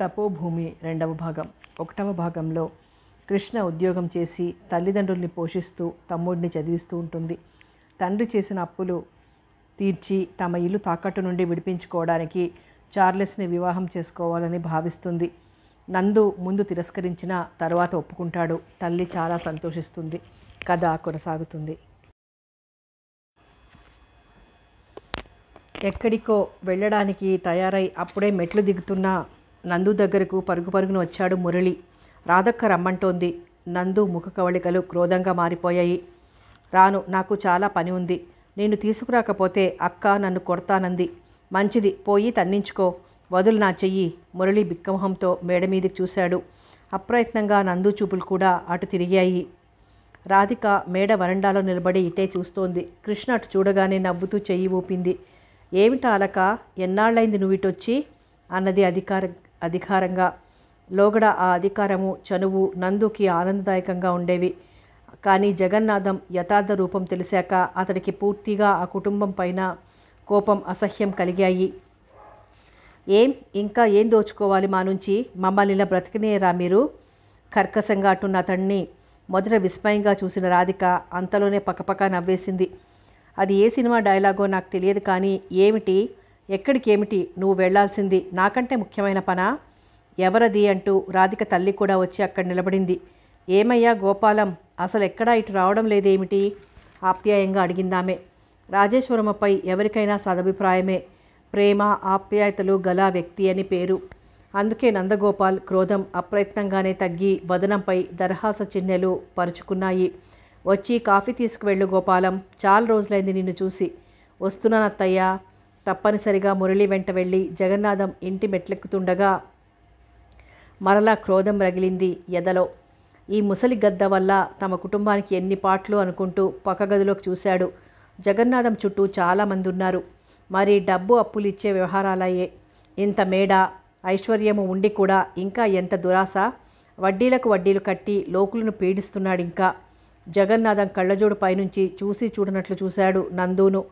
తపోభూమి రెండవ భాగం ఒకటవ భాగంలో కృష్ణ ఉద్యోగం చేసి తల్లిదండ్రుల్ని పోషిస్తూ తమ్ముడిని చదివిస్తూ ఉంటుంది తండ్రి చేసిన అప్పులు తీర్చి తమ ఇల్లు తాకట్టు నుండి విడిపించుకోవడానికి చార్లెస్ని వివాహం చేసుకోవాలని భావిస్తుంది నందు ముందు తిరస్కరించిన తర్వాత ఒప్పుకుంటాడు తల్లి చాలా సంతోషిస్తుంది కథ కొనసాగుతుంది ఎక్కడికో వెళ్ళడానికి తయారై అప్పుడే మెట్లు దిగుతున్న నందు దగ్గరకు పరుగు పరుగును వచ్చాడు మురళి రాధక్క రమ్మంటోంది నందు ముఖ కవళికలు క్రోధంగా మారిపోయాయి రాను నాకు చాలా పని ఉంది నేను తీసుకురాకపోతే అక్క నన్ను కొడతానంది మంచిది పోయి తన్నించుకో వదులు నా చెయ్యి మురళి బిక్కమొహంతో మేడ మీదకి చూశాడు అప్రయత్నంగా నందు చూపులు కూడా అటు తిరిగాయి రాధిక మేడ వరండాలో నిలబడి ఇటే చూస్తోంది కృష్ణ అటు చూడగానే నవ్వుతూ చెయ్యి ఊపింది ఏమిటా అలక ఎన్నాళ్ళైంది నువ్వు ఇటొచ్చి అన్నది అధికార అధికారంగా లోగడ ఆ అధికారము చనువు నందుకి ఆనందదాయకంగా ఉండేవి కానీ జగన్నాథం యథార్థ రూపం తెలిసాక అతడికి పూర్తిగా ఆ కుటుంబం పైన కోపం అసహ్యం కలిగాయి ఏం ఇంకా ఏం దోచుకోవాలి మా నుంచి మమ్మల్ని ఇలా బ్రతికినేరా మీరు కర్కశంగా అటున్న అతన్ని మొదట విస్మయంగా చూసిన రాధిక అంతలోనే పక్కపక్క నవ్వేసింది అది ఏ సినిమా డైలాగో నాకు తెలియదు కానీ ఏమిటి ఎక్కడికి ఏమిటి నువ్వు వెళ్లాల్సింది నాకంటే ముఖ్యమైన పనా ఎవరది అంటూ రాధిక తల్లి కూడా వచ్చి అక్కడ నిలబడింది ఏమయ్యా గోపాలం అసలు ఎక్కడా ఇటు రావడం లేదేమిటి ఆప్యాయంగా అడిగిందామే రాజేశ్వరమ్మపై ఎవరికైనా సదభిప్రాయమే ప్రేమ ఆప్యాయతలు గల వ్యక్తి అని పేరు అందుకే నందగోపాల్ క్రోధం అప్రయత్నంగానే తగ్గి వదనంపై దర్హాస చిహ్నెలు పరుచుకున్నాయి వచ్చి కాఫీ తీసుకువెళ్ళు గోపాలం చాలా రోజులైంది నిన్ను చూసి వస్తున్నానత్తయ్యా తప్పనిసరిగా మురళి వెంట వెళ్ళి జగన్నాథం ఇంటి మెట్లెక్కుతుండగా మరలా క్రోధం రగిలింది ఎదలో ఈ ముసలి గద్ద వల్ల తమ కుటుంబానికి ఎన్ని పాటలు అనుకుంటూ పక్క గదిలోకి చూశాడు జగన్నాథం చుట్టూ చాలామంది ఉన్నారు మరి డబ్బు అప్పులు ఇచ్చే వ్యవహారాలయ్యే ఇంత మేడ ఐశ్వర్యము ఉండి కూడా ఇంకా ఎంత దురాశ వడ్డీలకు వడ్డీలు కట్టి లోకులను పీడిస్తున్నాడు ఇంకా జగన్నాథం కళ్ళజోడు పైనుంచి చూసి చూడనట్లు చూశాడు నందును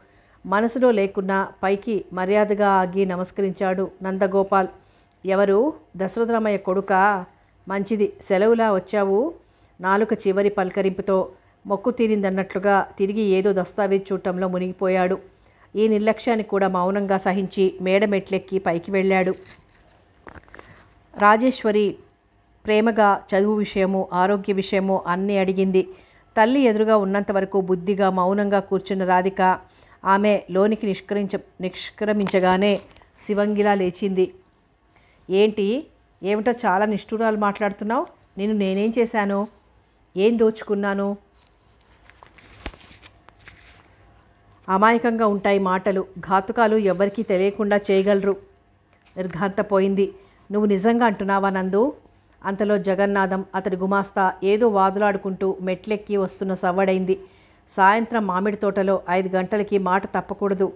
మనసులో లేకున్నా పైకి మర్యాదగా ఆగి నమస్కరించాడు నందగోపాల్ ఎవరు దశరథరామయ్య కొడుక మంచిది సెలవులా వచ్చావు నాలుక చివరి పలకరింపుతో మొక్కు తీరిందన్నట్లుగా తిరిగి ఏదో దస్తావేజ్ చూడటంలో మునిగిపోయాడు ఈ నిర్లక్ష్యాన్ని కూడా మౌనంగా సహించి మేడమెట్లెక్కి పైకి వెళ్ళాడు రాజేశ్వరి ప్రేమగా చదువు విషయము ఆరోగ్య విషయము అన్నీ అడిగింది తల్లి ఎదురుగా ఉన్నంత వరకు బుద్ధిగా మౌనంగా కూర్చున్న రాధిక ఆమె లోనికి నిష్క్రమించ నిష్క్రమించగానే శివంగిలా లేచింది ఏంటి ఏమిటో చాలా నిష్ఠూరాలు మాట్లాడుతున్నావు నేను నేనేం చేశాను ఏం దోచుకున్నాను అమాయకంగా ఉంటాయి మాటలు ఘాతుకాలు ఎవరికీ తెలియకుండా చేయగలరు నిర్ఘాంతపోయింది నువ్వు నిజంగా అంటున్నావా నందు అంతలో జగన్నాథం అతడి గుమాస్తా ఏదో వాదులాడుకుంటూ మెట్లెక్కి వస్తున్న సవ్వడైంది సాయంత్రం మామిడి తోటలో ఐదు గంటలకి మాట తప్పకూడదు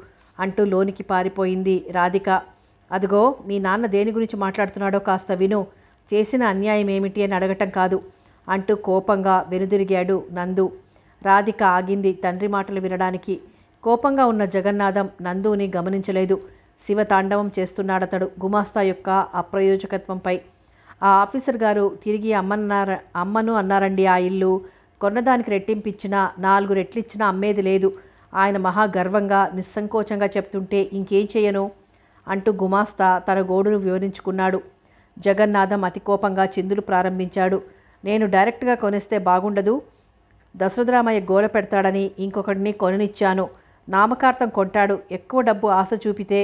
అంటూ లోనికి పారిపోయింది రాధిక అదిగో మీ నాన్న దేని గురించి మాట్లాడుతున్నాడో కాస్త విను చేసిన అన్యాయం ఏమిటి అని అడగటం కాదు అంటూ కోపంగా వెనుదిరిగాడు నందు రాధిక ఆగింది తండ్రి మాటలు వినడానికి కోపంగా ఉన్న జగన్నాథం నందుని గమనించలేదు శివ తాండవం చేస్తున్నాడతడు గుమాస్తా యొక్క అప్రయోజకత్వంపై ఆ ఆఫీసర్ గారు తిరిగి అమ్మన్నార అమ్మను అన్నారండి ఆ ఇల్లు కొన్నదానికి రెట్టింపిచ్చినా నాలుగు రెట్లిచ్చినా అమ్మేది లేదు ఆయన మహా గర్వంగా నిస్సంకోచంగా చెప్తుంటే ఇంకేం చేయను అంటూ గుమాస్తా తన గోడును వివరించుకున్నాడు జగన్నాథం అతి కోపంగా చిందులు ప్రారంభించాడు నేను డైరెక్ట్గా కొనిస్తే బాగుండదు దశరథరామయ్య గోల పెడతాడని ఇంకొకడిని కొననిచ్చాను నామకార్థం కొంటాడు ఎక్కువ డబ్బు ఆశ చూపితే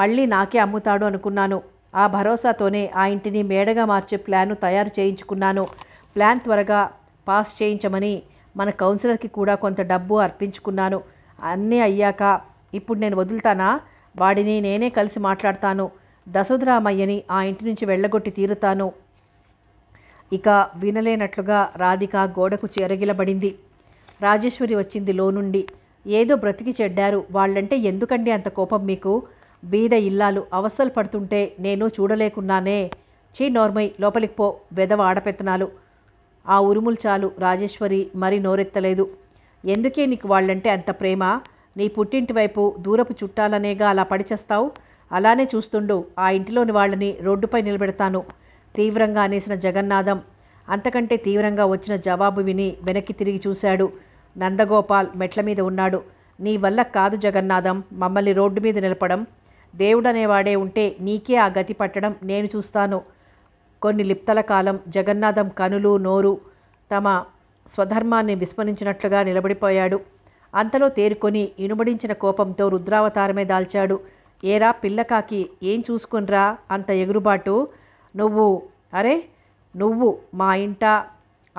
మళ్ళీ నాకే అమ్ముతాడు అనుకున్నాను ఆ భరోసాతోనే ఆ ఇంటిని మేడగా మార్చే ప్లాను తయారు చేయించుకున్నాను ప్లాన్ త్వరగా పాస్ చేయించమని మన కౌన్సిలర్కి కూడా కొంత డబ్బు అర్పించుకున్నాను అన్నీ అయ్యాక ఇప్పుడు నేను వదులుతానా వాడిని నేనే కలిసి మాట్లాడతాను దశరథరామయ్యని ఆ ఇంటి నుంచి వెళ్ళగొట్టి తీరుతాను ఇక వినలేనట్లుగా రాధిక గోడకు చేరగిలబడింది రాజేశ్వరి వచ్చింది లోనుండి ఏదో బ్రతికి చెడ్డారు వాళ్ళంటే ఎందుకండి అంత కోపం మీకు బీద ఇల్లాలు అవస్థలు పడుతుంటే నేను చూడలేకున్నానే చీ నోర్మై లోపలికి పో వెదవ ఆడపెత్తనాలు ఆ ఉరుములు చాలు రాజేశ్వరి మరీ నోరెత్తలేదు ఎందుకే నీకు వాళ్ళంటే అంత ప్రేమ నీ పుట్టింటి వైపు దూరపు చుట్టాలనేగా అలా పడిచేస్తావు అలానే చూస్తుండు ఆ ఇంటిలోని వాళ్ళని రోడ్డుపై నిలబెడతాను తీవ్రంగా అనేసిన జగన్నాథం అంతకంటే తీవ్రంగా వచ్చిన జవాబు విని వెనక్కి తిరిగి చూశాడు నందగోపాల్ మెట్ల మీద ఉన్నాడు నీ వల్ల కాదు జగన్నాథం మమ్మల్ని రోడ్డు మీద నిలపడం దేవుడనేవాడే ఉంటే నీకే ఆ గతి పట్టడం నేను చూస్తాను కొన్ని లిప్తల కాలం జగన్నాథం కనులు నోరు తమ స్వధర్మాన్ని విస్మరించినట్లుగా నిలబడిపోయాడు అంతలో తేరుకొని ఇనుబడించిన కోపంతో రుద్రావతారమే దాల్చాడు ఏరా పిల్లకాకి ఏం చూసుకున్రా అంత ఎగురుబాటు నువ్వు అరే నువ్వు మా ఇంట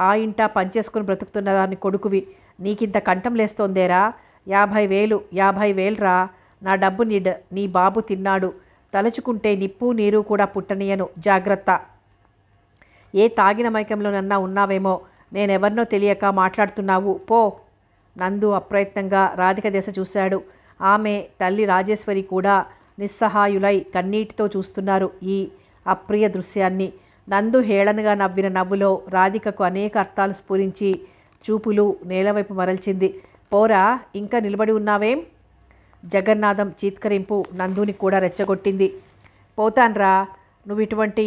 ఆ ఇంట పనిచేసుకుని బ్రతుకుతున్న దాన్ని కొడుకువి నీకింత కంఠం లేస్తోందేరా యాభై వేలు యాభై వేలురా నా డబ్బు నీ నీ బాబు తిన్నాడు తలుచుకుంటే నిప్పు నీరు కూడా పుట్టనీయను జాగ్రత్త ఏ తాగిన మైకంలోనన్నా ఉన్నావేమో నేనెవరినో తెలియక మాట్లాడుతున్నావు పో నందు అప్రయత్నంగా రాధిక దశ చూశాడు ఆమె తల్లి రాజేశ్వరి కూడా నిస్సహాయులై కన్నీటితో చూస్తున్నారు ఈ అప్రియ దృశ్యాన్ని నందు హేళనగా నవ్విన నవ్వులో రాధికకు అనేక అర్థాలు స్ఫురించి చూపులు నేలవైపు మరల్చింది పోరా ఇంకా నిలబడి ఉన్నావేం జగన్నాథం చీత్కరింపు నందుని కూడా రెచ్చగొట్టింది పోతాన్రా నువ్వు ఇటువంటి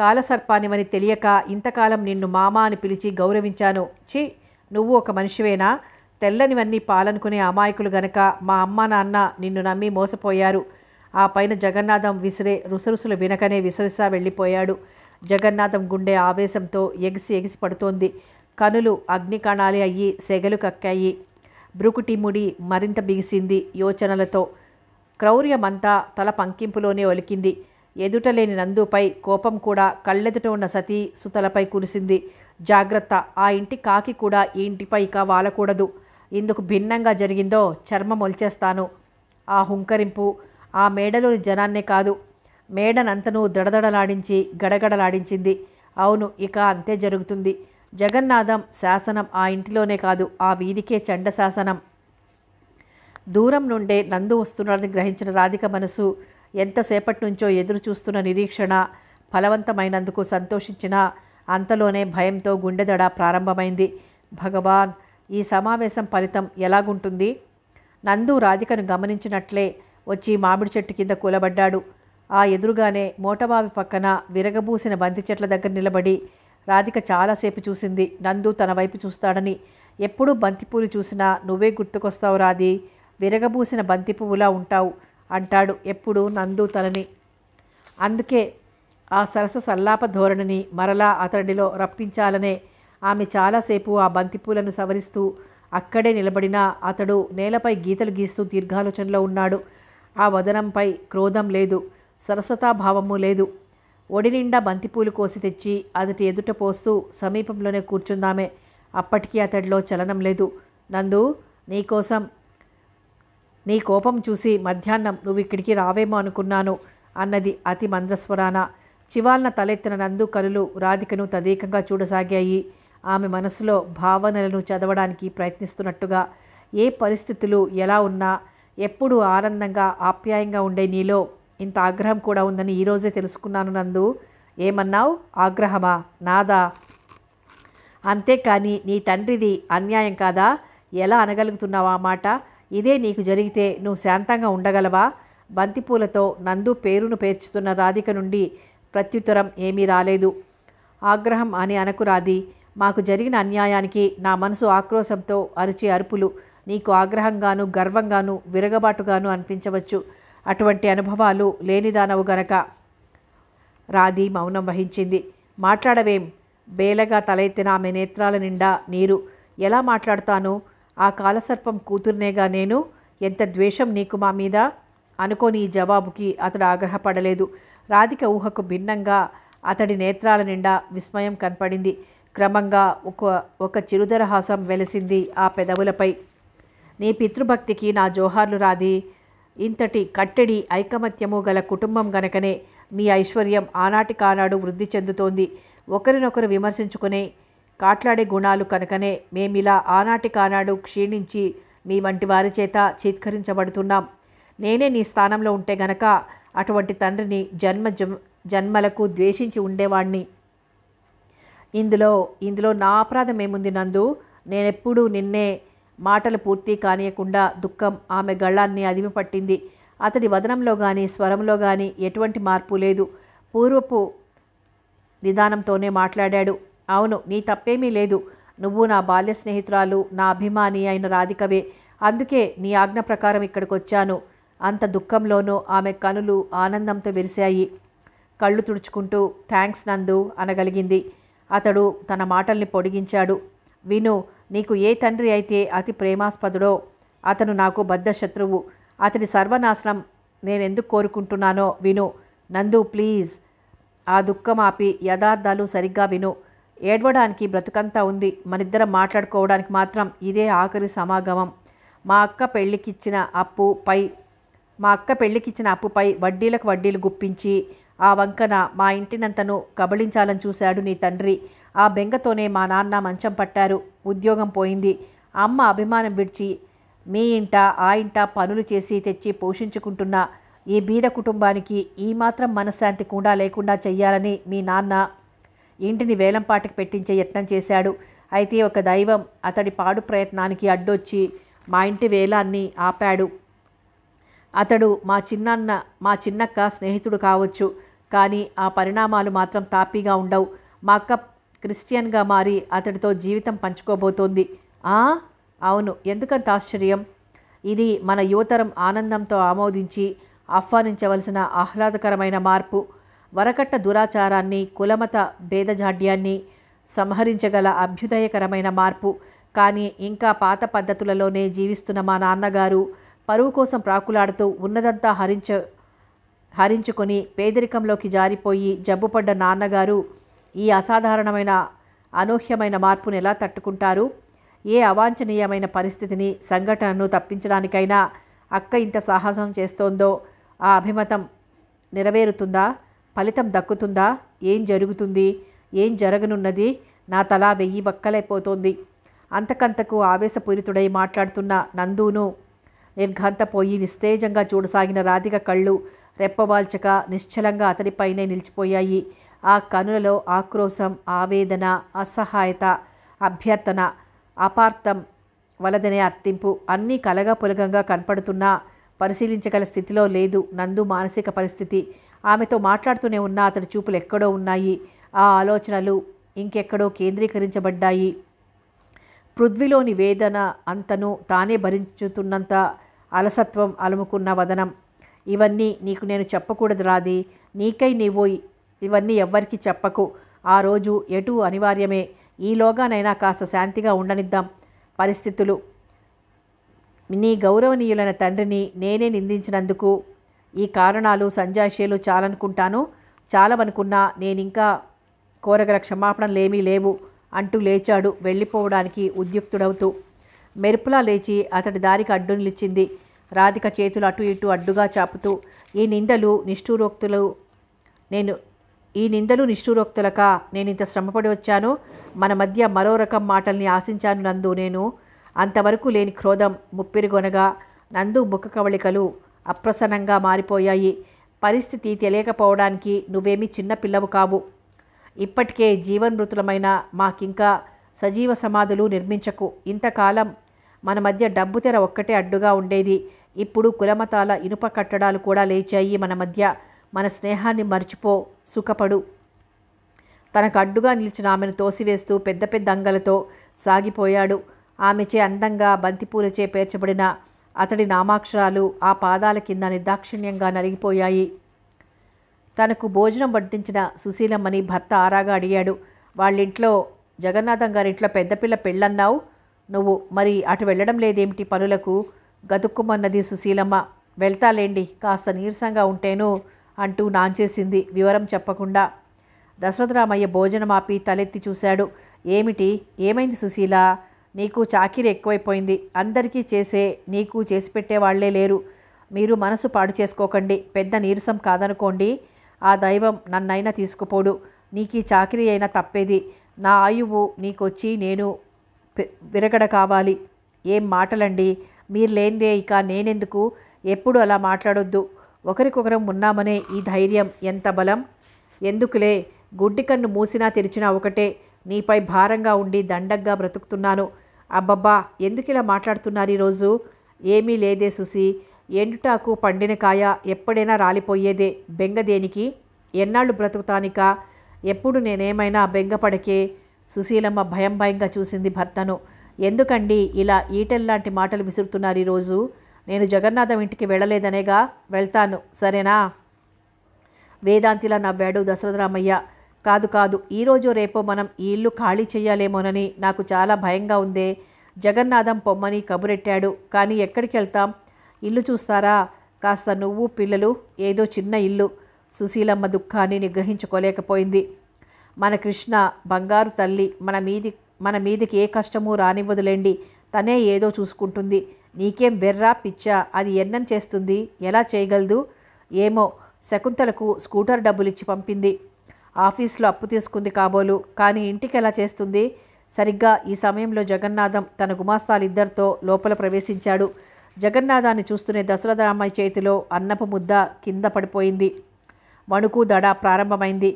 కాలసర్పానివని తెలియక ఇంతకాలం నిన్ను మామ అని పిలిచి గౌరవించాను చి నువ్వు ఒక మనిషివేనా తెల్లనివన్నీ పాలనుకునే అమాయకులు గనక మా అమ్మ నాన్న నిన్ను నమ్మి మోసపోయారు ఆ పైన జగన్నాథం విసిరే రుసరుసులు వినకనే విసవిసా వెళ్ళిపోయాడు జగన్నాథం గుండె ఆవేశంతో ఎగిసి ఎగిసి పడుతోంది కనులు అగ్నికణాలే అయ్యి సెగలు కక్కాయి బ్రుకుటి ముడి మరింత బిగిసింది యోచనలతో క్రౌర్యమంతా తల పంకింపులోనే ఒలికింది ఎదుటలేని నందుపై కోపం కూడా కళ్ళెదుట ఉన్న సతీ సుతలపై కురిసింది జాగ్రత్త ఆ ఇంటి కాకి కూడా ఈ ఇంటిపై ఇక వాలకూడదు ఇందుకు భిన్నంగా జరిగిందో చర్మం ఒల్చేస్తాను ఆ హుంకరింపు ఆ మేడలోని జనాన్నే కాదు మేడనంతను దడదడలాడించి గడగడలాడించింది అవును ఇక అంతే జరుగుతుంది జగన్నాథం శాసనం ఆ ఇంటిలోనే కాదు ఆ వీధికే చండ శాసనం దూరం నుండే నందు వస్తున్నాడని గ్రహించిన రాధిక మనసు ఎంతసేపటి నుంచో ఎదురు చూస్తున్న నిరీక్షణ ఫలవంతమైనందుకు సంతోషించిన అంతలోనే భయంతో గుండెదడ ప్రారంభమైంది భగవాన్ ఈ సమావేశం ఫలితం ఎలాగుంటుంది నందు రాధికను గమనించినట్లే వచ్చి మామిడి చెట్టు కింద కూలబడ్డాడు ఆ ఎదురుగానే మోటబావి పక్కన విరగబూసిన బంతి చెట్ల దగ్గర నిలబడి రాధిక చాలాసేపు చూసింది నందు తన వైపు చూస్తాడని ఎప్పుడూ బంతిపూలు చూసినా నువ్వే గుర్తుకొస్తావు రాది విరగబూసిన బంతి పువ్వులా ఉంటావు అంటాడు ఎప్పుడు నందు తనని అందుకే ఆ సరస సల్లాప ధోరణిని మరలా అతడిలో రప్పించాలనే ఆమె చాలాసేపు ఆ బంతిపూలను సవరిస్తూ అక్కడే నిలబడినా అతడు నేలపై గీతలు గీస్తూ దీర్ఘాలోచనలో ఉన్నాడు ఆ వదనంపై క్రోధం లేదు సరసతాభావము లేదు ఒడి నిండా బంతిపూలు కోసి తెచ్చి అతటి ఎదుట పోస్తూ సమీపంలోనే కూర్చుందామే అప్పటికీ అతడిలో చలనం లేదు నందు నీకోసం నీ కోపం చూసి మధ్యాహ్నం నువ్వు ఇక్కడికి రావేమో అనుకున్నాను అన్నది అతి మంద్రస్వరాన చివాల్న తలెత్తిన నందు కలులు రాధికను తదేకంగా చూడసాగాయి ఆమె మనసులో భావనలను చదవడానికి ప్రయత్నిస్తున్నట్టుగా ఏ పరిస్థితులు ఎలా ఉన్నా ఎప్పుడూ ఆనందంగా ఆప్యాయంగా ఉండే నీలో ఇంత ఆగ్రహం కూడా ఉందని ఈరోజే తెలుసుకున్నాను నందు ఏమన్నావు ఆగ్రహమా నాదా అంతేకాని నీ తండ్రిది అన్యాయం కాదా ఎలా అనగలుగుతున్నావా మాట ఇదే నీకు జరిగితే నువ్వు శాంతంగా ఉండగలవా బంతిపూలతో నందు పేరును పేర్చుతున్న రాధిక నుండి ప్రత్యుత్తరం ఏమీ రాలేదు ఆగ్రహం అని అనకురాది మాకు జరిగిన అన్యాయానికి నా మనసు ఆక్రోశంతో అరిచే అరుపులు నీకు ఆగ్రహంగాను గర్వంగాను విరగబాటుగాను అనిపించవచ్చు అటువంటి అనుభవాలు లేనిదానవు గనక రాధి మౌనం వహించింది మాట్లాడవేం బేలగా తలెత్తిన ఆమె నేత్రాల నిండా నీరు ఎలా మాట్లాడతాను ఆ కాలసర్పం కూతుర్నేగా నేను ఎంత ద్వేషం నీకు మా మీద అనుకోని ఈ జవాబుకి అతడు ఆగ్రహపడలేదు రాధిక ఊహకు భిన్నంగా అతడి నేత్రాల నిండా విస్మయం కనపడింది క్రమంగా ఒక ఒక చిరుదరహాసం వెలిసింది ఆ పెదవులపై నీ పితృభక్తికి నా జోహార్లు రాది ఇంతటి కట్టడి ఐకమత్యము గల కుటుంబం గనకనే మీ ఐశ్వర్యం ఆనాటి కానాడు వృద్ధి చెందుతోంది ఒకరినొకరు విమర్శించుకునే కాట్లాడే గుణాలు కనుకనే మేమిలా ఆనాటి కానాడు క్షీణించి మీ వంటి వారి చేత చీత్కరించబడుతున్నాం నేనే నీ స్థానంలో ఉంటే గనక అటువంటి తండ్రిని జన్మ జన్మలకు ద్వేషించి ఉండేవాణ్ణి ఇందులో ఇందులో నా అపరాధం ఏముంది నందు నేనెప్పుడూ నిన్నే మాటలు పూర్తి కానియకుండా దుఃఖం ఆమె గళ్ళాన్ని అదిమి పట్టింది అతడి వదనంలో కానీ స్వరంలో కానీ ఎటువంటి మార్పు లేదు పూర్వపు నిదానంతోనే మాట్లాడాడు అవును నీ తప్పేమీ లేదు నువ్వు నా బాల్య స్నేహితురాలు నా అభిమాని అయిన రాధికవే అందుకే నీ ఆజ్ఞ ప్రకారం ఇక్కడికి వచ్చాను అంత దుఃఖంలోనూ ఆమె కనులు ఆనందంతో వెలిశాయి కళ్ళు తుడుచుకుంటూ థ్యాంక్స్ నందు అనగలిగింది అతడు తన మాటల్ని పొడిగించాడు విను నీకు ఏ తండ్రి అయితే అతి ప్రేమాస్పదుడో అతను నాకు బద్ద శత్రువు అతని సర్వనాశనం నేనెందుకు కోరుకుంటున్నానో విను నందు ప్లీజ్ ఆ దుఃఖం ఆపి యథార్థాలు సరిగ్గా విను ఏడవడానికి బ్రతుకంతా ఉంది మనిద్దరం మాట్లాడుకోవడానికి మాత్రం ఇదే ఆఖరి సమాగమం మా అక్క పెళ్ళికిచ్చిన అప్పు పై మా అక్క పెళ్ళికిచ్చిన అప్పుపై వడ్డీలకు వడ్డీలు గుప్పించి ఆ వంకన మా ఇంటినంతను కబళించాలని చూశాడు నీ తండ్రి ఆ బెంగతోనే మా నాన్న మంచం పట్టారు ఉద్యోగం పోయింది అమ్మ అభిమానం విడిచి మీ ఇంట ఆ ఇంట పనులు చేసి తెచ్చి పోషించుకుంటున్న ఈ బీద కుటుంబానికి ఈ మాత్రం మనశ్శాంతి కూడా లేకుండా చెయ్యాలని మీ నాన్న ఇంటిని వేలంపాటికి పెట్టించే యత్నం చేశాడు అయితే ఒక దైవం అతడి పాడు ప్రయత్నానికి అడ్డొచ్చి మా ఇంటి వేలాన్ని ఆపాడు అతడు మా చిన్నన్న మా చిన్నక్క స్నేహితుడు కావచ్చు కానీ ఆ పరిణామాలు మాత్రం తాపీగా ఉండవు మా అక్క క్రిస్టియన్గా మారి అతడితో జీవితం పంచుకోబోతోంది ఆ అవును ఎందుకంత ఆశ్చర్యం ఇది మన యువతరం ఆనందంతో ఆమోదించి ఆహ్వానించవలసిన ఆహ్లాదకరమైన మార్పు వరకట్న దురాచారాన్ని కులమత భేదజాడ్యాన్ని సంహరించగల అభ్యుదయకరమైన మార్పు కానీ ఇంకా పాత పద్ధతులలోనే జీవిస్తున్న మా నాన్నగారు పరువు కోసం ప్రాకులాడుతూ ఉన్నదంతా హరించ హరించుకొని పేదరికంలోకి జారిపోయి జబ్బుపడ్డ నాన్నగారు ఈ అసాధారణమైన అనూహ్యమైన మార్పును ఎలా తట్టుకుంటారు ఏ అవాంఛనీయమైన పరిస్థితిని సంఘటనను తప్పించడానికైనా అక్క ఇంత సాహసం చేస్తోందో ఆ అభిమతం నెరవేరుతుందా ఫలితం దక్కుతుందా ఏం జరుగుతుంది ఏం జరగనున్నది నా తల వెయ్యి వక్కలైపోతోంది అంతకంతకు ఆవేశపూరితుడై మాట్లాడుతున్న నందును నిర్ఘాంతపోయి నిస్తేజంగా చూడసాగిన రాధిక కళ్ళు రెప్పవాల్చక నిశ్చలంగా అతడిపైనే నిలిచిపోయాయి ఆ కనులలో ఆక్రోశం ఆవేదన అసహాయత అభ్యర్థన అపార్థం వలదనే అర్థింపు అన్నీ కలగా పులగంగా కనపడుతున్నా పరిశీలించగల స్థితిలో లేదు నందు మానసిక పరిస్థితి ఆమెతో మాట్లాడుతూనే ఉన్న అతడి చూపులు ఎక్కడో ఉన్నాయి ఆ ఆలోచనలు ఇంకెక్కడో కేంద్రీకరించబడ్డాయి పృథ్వీలోని వేదన అంతను తానే భరించుతున్నంత అలసత్వం అలుముకున్న వదనం ఇవన్నీ నీకు నేను చెప్పకూడదు రాది నీకై నీవు ఇవన్నీ ఎవ్వరికీ చెప్పకు ఆ రోజు ఎటు అనివార్యమే ఈలోగానైనా కాస్త శాంతిగా ఉండనిద్దాం పరిస్థితులు నీ గౌరవనీయులైన తండ్రిని నేనే నిందించినందుకు ఈ కారణాలు సంజాయిషీలు చాలనుకుంటాను చాలవనుకున్నా నేనింకా కోరగల క్షమాపణలేమీ లేవు అంటూ లేచాడు వెళ్ళిపోవడానికి ఉద్యుక్తుడవుతూ మెరుపులా లేచి అతడి దారికి అడ్డునిలిచింది రాధిక చేతులు అటు ఇటు అడ్డుగా చాపుతూ ఈ నిందలు నిష్ఠూరోక్తులు నేను ఈ నిందలు నిష్ఠూరోక్తులక నేను ఇంత శ్రమపడి వచ్చాను మన మధ్య మరో రకం మాటల్ని ఆశించాను నందు నేను అంతవరకు లేని క్రోధం ముప్పిరిగొనగా నందు ముఖ కవళికలు అప్రసన్నంగా మారిపోయాయి పరిస్థితి తెలియకపోవడానికి నువ్వేమీ చిన్న పిల్లవు కావు ఇప్పటికే జీవన్మృతులమైన మాకింకా సజీవ సమాధులు నిర్మించకు ఇంతకాలం మన మధ్య డబ్బు తెర ఒక్కటే అడ్డుగా ఉండేది ఇప్పుడు కులమతాల ఇనుప కట్టడాలు కూడా లేచాయి మన మధ్య మన స్నేహాన్ని మర్చిపో సుఖపడు తనకు అడ్డుగా నిలిచిన ఆమెను తోసివేస్తూ పెద్ద పెద్ద అంగలతో సాగిపోయాడు ఆమెచే అందంగా బంతిపూలచే పేర్చబడిన అతడి నామాక్షరాలు ఆ పాదాల కింద నిర్దాక్షిణ్యంగా నలిగిపోయాయి తనకు భోజనం వడ్డించిన సుశీలమ్మని భర్త ఆరాగా అడిగాడు వాళ్ళింట్లో జగన్నాథం గారింట్లో పెద్దపిల్ల పెళ్ళన్నావు నువ్వు మరి అటు వెళ్ళడం లేదేమిటి పనులకు గతుక్కుమన్నది సుశీలమ్మ వెళ్తాలేండి కాస్త నీరసంగా ఉంటేను అంటూ నాంచేసింది వివరం చెప్పకుండా దశరథరామయ్య భోజనం ఆపి తలెత్తి చూశాడు ఏమిటి ఏమైంది సుశీల నీకు చాకిరి ఎక్కువైపోయింది అందరికీ చేసే నీకు చేసి పెట్టేవాళ్లే లేరు మీరు మనసు పాడు చేసుకోకండి పెద్ద నీరసం కాదనుకోండి ఆ దైవం నన్నైనా తీసుకుపోడు నీకు ఈ చాకిరి అయినా తప్పేది నా ఆయువు నీకొచ్చి నేను విరగడ కావాలి ఏం మాటలండి మీరు లేనిదే ఇక నేనెందుకు ఎప్పుడు అలా మాట్లాడొద్దు ఒకరికొకరం ఉన్నామనే ఈ ధైర్యం ఎంత బలం ఎందుకులే గుడ్డి కన్ను మూసినా తెరిచినా ఒకటే నీపై భారంగా ఉండి దండగ్గా బ్రతుకుతున్నాను అబ్బబ్బా ఎందుకు ఇలా మాట్లాడుతున్నారు ఈరోజు ఏమీ లేదే సుసి ఎండుటాకు పండిన కాయ ఎప్పుడైనా రాలిపోయేదే బెంగ దేనికి ఎన్నాళ్ళు బ్రతుకుతానిక ఎప్పుడు నేనేమైనా బెంగపడకే సుశీలమ్మ భయం భయంగా చూసింది భర్తను ఎందుకండి ఇలా ఈటెల్లాంటి మాటలు విసురుతున్నారు ఈరోజు నేను జగన్నాథం ఇంటికి వెళ్ళలేదనేగా వెళ్తాను సరేనా వేదాంతిలా నవ్వాడు దశరథరామయ్య కాదు కాదు ఈరోజు రేపో మనం ఈ ఇల్లు ఖాళీ చేయాలేమోనని నాకు చాలా భయంగా ఉందే జగన్నాథం పొమ్మని కబురెట్టాడు కానీ ఎక్కడికి వెళ్తాం ఇల్లు చూస్తారా కాస్త నువ్వు పిల్లలు ఏదో చిన్న ఇల్లు సుశీలమ్మ దుఃఖాన్ని నిగ్రహించుకోలేకపోయింది మన కృష్ణ బంగారు తల్లి మన మీది మన మీదికి ఏ కష్టమూ రానివ్వదులేండి తనే ఏదో చూసుకుంటుంది నీకేం బెర్రా పిచ్చా అది ఎన్నం చేస్తుంది ఎలా చేయగలదు ఏమో శకుంతలకు స్కూటర్ డబ్బులిచ్చి పంపింది ఆఫీస్లో అప్పు తీసుకుంది కాబోలు కానీ ఇంటికి ఎలా చేస్తుంది సరిగ్గా ఈ సమయంలో జగన్నాథం తన గుమాస్తాలిద్దరితో లోపల ప్రవేశించాడు జగన్నాథాన్ని చూస్తూనే దశరథరామయ్య చేతిలో అన్నపు ముద్ద కింద పడిపోయింది వణుకు దడ ప్రారంభమైంది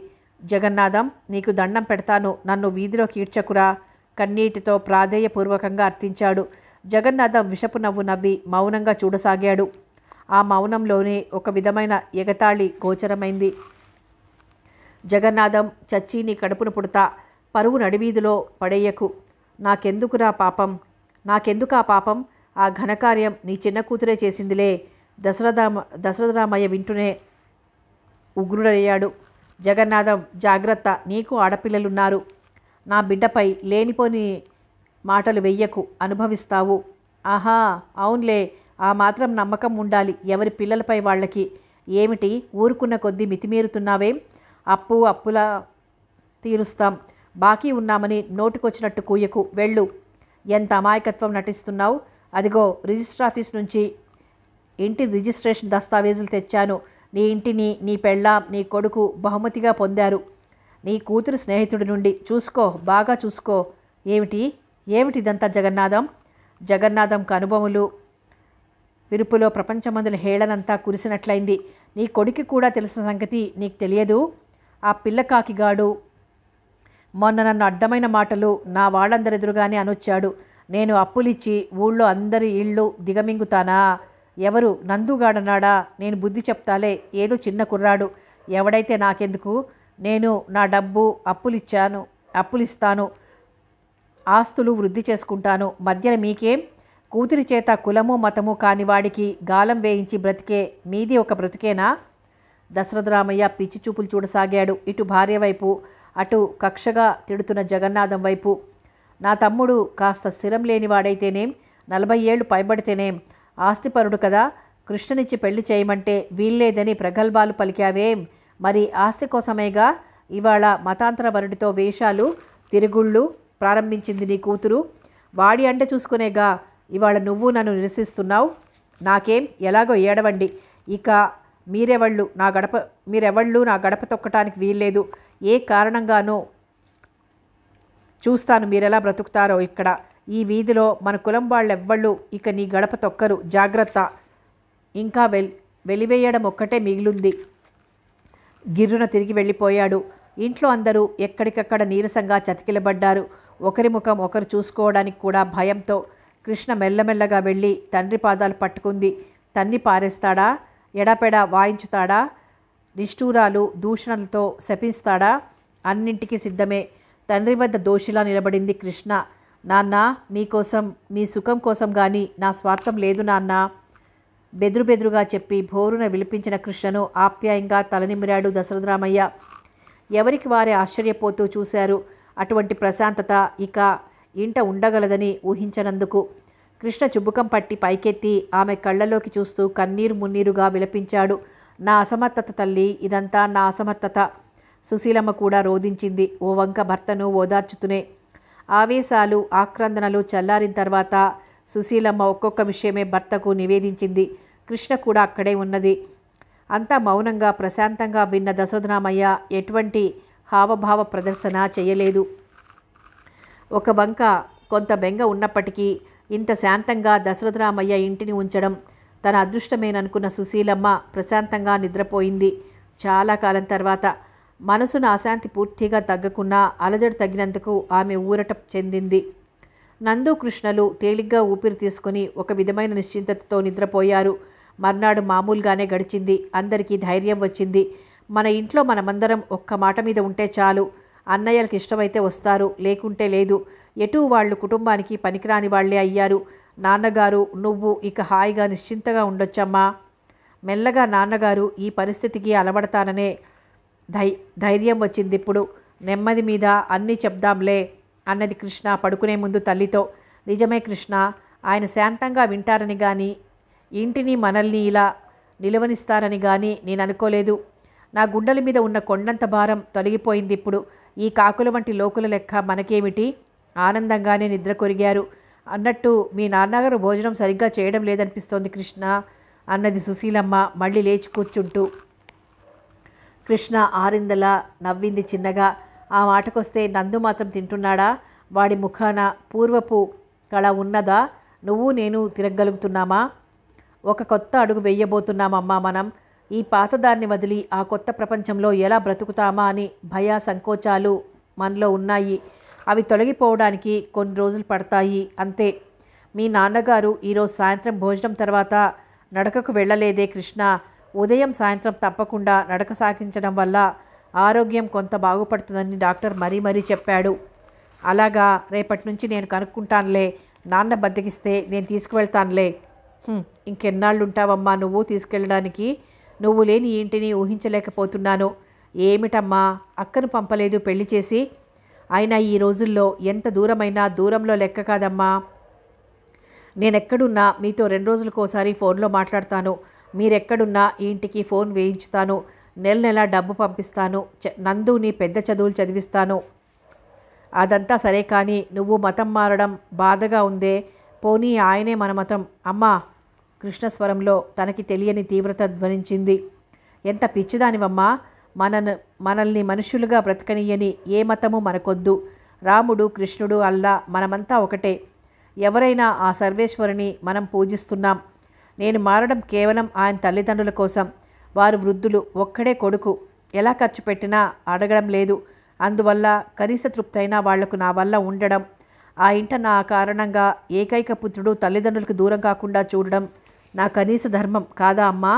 జగన్నాథం నీకు దండం పెడతాను నన్ను వీధిలో కీడ్చకురా కన్నీటితో ప్రాధేయపూర్వకంగా అర్థించాడు జగన్నాథం విషపు నవ్వు నవ్వి మౌనంగా చూడసాగాడు ఆ మౌనంలోనే ఒక విధమైన ఎగతాళి గోచరమైంది జగన్నాథం చచ్చీని కడుపున పుడతా పరువు నడివీధిలో పడేయకు నాకెందుకురా పాపం నాకెందుకా పాపం ఆ ఘనకార్యం నీ చిన్న కూతురే చేసిందిలే దశరథమ దశరథరామయ్య వింటూనే ఉగ్రుడయ్యాడు జగన్నాథం జాగ్రత్త నీకు ఆడపిల్లలున్నారు నా బిడ్డపై లేనిపోని మాటలు వెయ్యకు అనుభవిస్తావు ఆహా అవునులే ఆ మాత్రం నమ్మకం ఉండాలి ఎవరి పిల్లలపై వాళ్ళకి ఏమిటి ఊరుకున్న కొద్దీ మితిమీరుతున్నావేం అప్పు అప్పుల తీరుస్తాం బాకీ ఉన్నామని నోటుకొచ్చినట్టు కూయకు వెళ్ళు ఎంత అమాయకత్వం నటిస్తున్నావు అదిగో రిజిస్టర్ ఆఫీస్ నుంచి ఇంటి రిజిస్ట్రేషన్ దస్తావేజులు తెచ్చాను నీ ఇంటిని నీ పెళ్ళాం నీ కొడుకు బహుమతిగా పొందారు నీ కూతురు స్నేహితుడి నుండి చూసుకో బాగా చూసుకో ఏమిటి ఏమిటి ఇదంతా జగన్నాథం జగన్నాథం కనుబొములు విరుపులో ప్రపంచమందుల హేళనంతా కురిసినట్లయింది నీ కొడుకు కూడా తెలిసిన సంగతి నీకు తెలియదు ఆ పిల్లకాకిగాడు మొన్న నన్ను అడ్డమైన మాటలు నా వాళ్ళందరి ఎదురుగానే అనొచ్చాడు నేను అప్పులిచ్చి ఊళ్ళో అందరి ఇళ్ళు దిగమింగుతానా ఎవరు నందుగాడన్నాడా నేను బుద్ధి చెప్తాలే ఏదో చిన్న కుర్రాడు ఎవడైతే నాకెందుకు నేను నా డబ్బు అప్పులిచ్చాను అప్పులిస్తాను ఆస్తులు వృద్ధి చేసుకుంటాను మధ్యన మీకేం కూతురి చేత కులము మతము కాని వాడికి గాలం వేయించి బ్రతికే మీది ఒక బ్రతికేనా దశరథరామయ్య పిచ్చి చూపులు చూడసాగాడు ఇటు భార్య వైపు అటు కక్షగా తిడుతున్న జగన్నాథం వైపు నా తమ్ముడు కాస్త స్థిరం లేనివాడైతేనేం నలభై ఏళ్ళు పైబడితేనేం ఆస్తిపరుడు కదా కృష్ణనిచ్చి పెళ్లి చేయమంటే వీల్లేదని ప్రగల్భాలు పలికావేం మరి ఆస్తి కోసమేగా ఇవాళ మతాంతర వరుడితో వేషాలు తిరుగుళ్ళు ప్రారంభించింది నీ కూతురు వాడి అంట చూసుకునేగా ఇవాళ నువ్వు నన్ను నిరసిస్తున్నావు నాకేం ఎలాగో ఏడవండి ఇక మీరెవళ్ళు నా గడప మీరెవళ్ళు నా గడప తొక్కటానికి వీల్లేదు ఏ కారణంగానో చూస్తాను మీరెలా బ్రతుకుతారో ఇక్కడ ఈ వీధిలో మన కులం వాళ్ళెవ్వళ్ళు ఇక నీ గడప తొక్కరు జాగ్రత్త ఇంకా వెల్ వెలివేయడం ఒక్కటే మిగిలింది గిర్రున తిరిగి వెళ్ళిపోయాడు ఇంట్లో అందరూ ఎక్కడికక్కడ నీరసంగా చతికిలబడ్డారు ఒకరి ముఖం ఒకరు చూసుకోవడానికి కూడా భయంతో కృష్ణ మెల్లమెల్లగా వెళ్ళి తండ్రి పాదాలు పట్టుకుంది తన్ని పారేస్తాడా ఎడపెడ వాయించుతాడా నిష్ఠూరాలు దూషణలతో శపిస్తాడా అన్నింటికి సిద్ధమే తండ్రి వద్ద దోషిలా నిలబడింది కృష్ణ నాన్న మీకోసం మీ సుఖం కోసం కానీ నా స్వార్థం లేదు నాన్న బెదురు బెదురుగా చెప్పి భోరున విలిపించిన కృష్ణను ఆప్యాయంగా తలనిమిరాడు దశరథరామయ్య ఎవరికి వారే ఆశ్చర్యపోతూ చూశారు అటువంటి ప్రశాంతత ఇక ఇంట ఉండగలదని ఊహించనందుకు కృష్ణ చుబ్బుకం పట్టి పైకెత్తి ఆమె కళ్ళలోకి చూస్తూ కన్నీరు మున్నీరుగా విలపించాడు నా అసమర్థత తల్లి ఇదంతా నా అసమర్థత సుశీలమ్మ కూడా రోధించింది ఓ వంక భర్తను ఓదార్చుతూనే ఆవేశాలు ఆక్రందనలు చల్లారిన తర్వాత సుశీలమ్మ ఒక్కొక్క విషయమే భర్తకు నివేదించింది కృష్ణ కూడా అక్కడే ఉన్నది అంతా మౌనంగా ప్రశాంతంగా విన్న దశరథనామయ్య ఎటువంటి హావభావ ప్రదర్శన చేయలేదు ఒక వంక కొంత బెంగ ఉన్నప్పటికీ ఇంత శాంతంగా దశరథరామయ్య ఇంటిని ఉంచడం తన అదృష్టమేననుకున్న సుశీలమ్మ ప్రశాంతంగా నిద్రపోయింది చాలా కాలం తర్వాత మనసును అశాంతి పూర్తిగా తగ్గకున్నా అలజడి తగ్గినందుకు ఆమె ఊరట చెందింది నందు కృష్ణలు తేలిగ్గా ఊపిరి తీసుకుని ఒక విధమైన నిశ్చింతతతో నిద్రపోయారు మర్నాడు మామూలుగానే గడిచింది అందరికీ ధైర్యం వచ్చింది మన ఇంట్లో మనమందరం ఒక్క మాట మీద ఉంటే చాలు అన్నయ్యలకు ఇష్టమైతే వస్తారు లేకుంటే లేదు ఎటు వాళ్ళు కుటుంబానికి పనికిరాని వాళ్లే అయ్యారు నాన్నగారు నువ్వు ఇక హాయిగా నిశ్చింతగా ఉండొచ్చమ్మా మెల్లగా నాన్నగారు ఈ పరిస్థితికి అలవడతాననే ధై ధైర్యం వచ్చింది ఇప్పుడు నెమ్మది మీద అన్నీ చెప్దాంలే అన్నది కృష్ణ పడుకునే ముందు తల్లితో నిజమే కృష్ణ ఆయన శాంతంగా వింటారని కానీ ఇంటిని మనల్ని ఇలా నిలువనిస్తారని కానీ నేను అనుకోలేదు నా గుండెల మీద ఉన్న కొండంత భారం తొలగిపోయింది ఇప్పుడు ఈ కాకుల వంటి లోకుల లెక్క మనకేమిటి ఆనందంగానే నిద్ర కొరిగారు అన్నట్టు మీ నాన్నగారు భోజనం సరిగ్గా చేయడం లేదనిపిస్తోంది కృష్ణ అన్నది సుశీలమ్మ మళ్ళీ లేచి కూర్చుంటూ కృష్ణ ఆరిందల నవ్వింది చిన్నగా ఆ మాటకొస్తే నందు మాత్రం తింటున్నాడా వాడి ముఖాన పూర్వపు కళ ఉన్నదా నువ్వు నేను తిరగలుగుతున్నామా ఒక కొత్త అడుగు వెయ్యబోతున్నామమ్మా మనం ఈ పాతదాన్ని వదిలి ఆ కొత్త ప్రపంచంలో ఎలా బ్రతుకుతామా అని భయ సంకోచాలు మనలో ఉన్నాయి అవి తొలగిపోవడానికి కొన్ని రోజులు పడతాయి అంతే మీ నాన్నగారు ఈరోజు సాయంత్రం భోజనం తర్వాత నడకకు వెళ్ళలేదే కృష్ణ ఉదయం సాయంత్రం తప్పకుండా నడక సాగించడం వల్ల ఆరోగ్యం కొంత బాగుపడుతుందని డాక్టర్ మరీ మరీ చెప్పాడు అలాగా రేపటి నుంచి నేను కనుక్కుంటానులే నాన్న బద్దకిస్తే నేను తీసుకువెళ్తానులే ఇంకెన్నాళ్ళు ఉంటావమ్మా నువ్వు తీసుకెళ్ళడానికి నువ్వు లేని ఇంటిని ఊహించలేకపోతున్నాను ఏమిటమ్మా అక్కను పంపలేదు పెళ్లి చేసి అయినా ఈ రోజుల్లో ఎంత దూరమైనా దూరంలో లెక్క కాదమ్మా నేనెక్కడున్నా మీతో రెండు రోజులకోసారి ఫోన్లో మాట్లాడతాను మీరెక్కడున్నా ఈ ఇంటికి ఫోన్ వేయించుతాను నెల నెల డబ్బు పంపిస్తాను నందుని పెద్ద చదువులు చదివిస్తాను అదంతా సరే కానీ నువ్వు మతం మారడం బాధగా ఉందే పోనీ ఆయనే మన మతం అమ్మా కృష్ణస్వరంలో తనకి తెలియని తీవ్రత ధ్వనించింది ఎంత పిచ్చిదానివమ్మా మన మనల్ని మనుషులుగా బ్రతకనీయని ఏ మతము మనకొద్దు రాముడు కృష్ణుడు అల్లా మనమంతా ఒకటే ఎవరైనా ఆ సర్వేశ్వరుని మనం పూజిస్తున్నాం నేను మారడం కేవలం ఆయన తల్లిదండ్రుల కోసం వారు వృద్ధులు ఒక్కడే కొడుకు ఎలా ఖర్చు పెట్టినా అడగడం లేదు అందువల్ల కనీస తృప్తైనా వాళ్లకు నా వల్ల ఉండడం ఆ ఇంట నా కారణంగా ఏకైక పుత్రుడు తల్లిదండ్రులకు దూరం కాకుండా చూడడం నా కనీస ధర్మం కాదా అమ్మా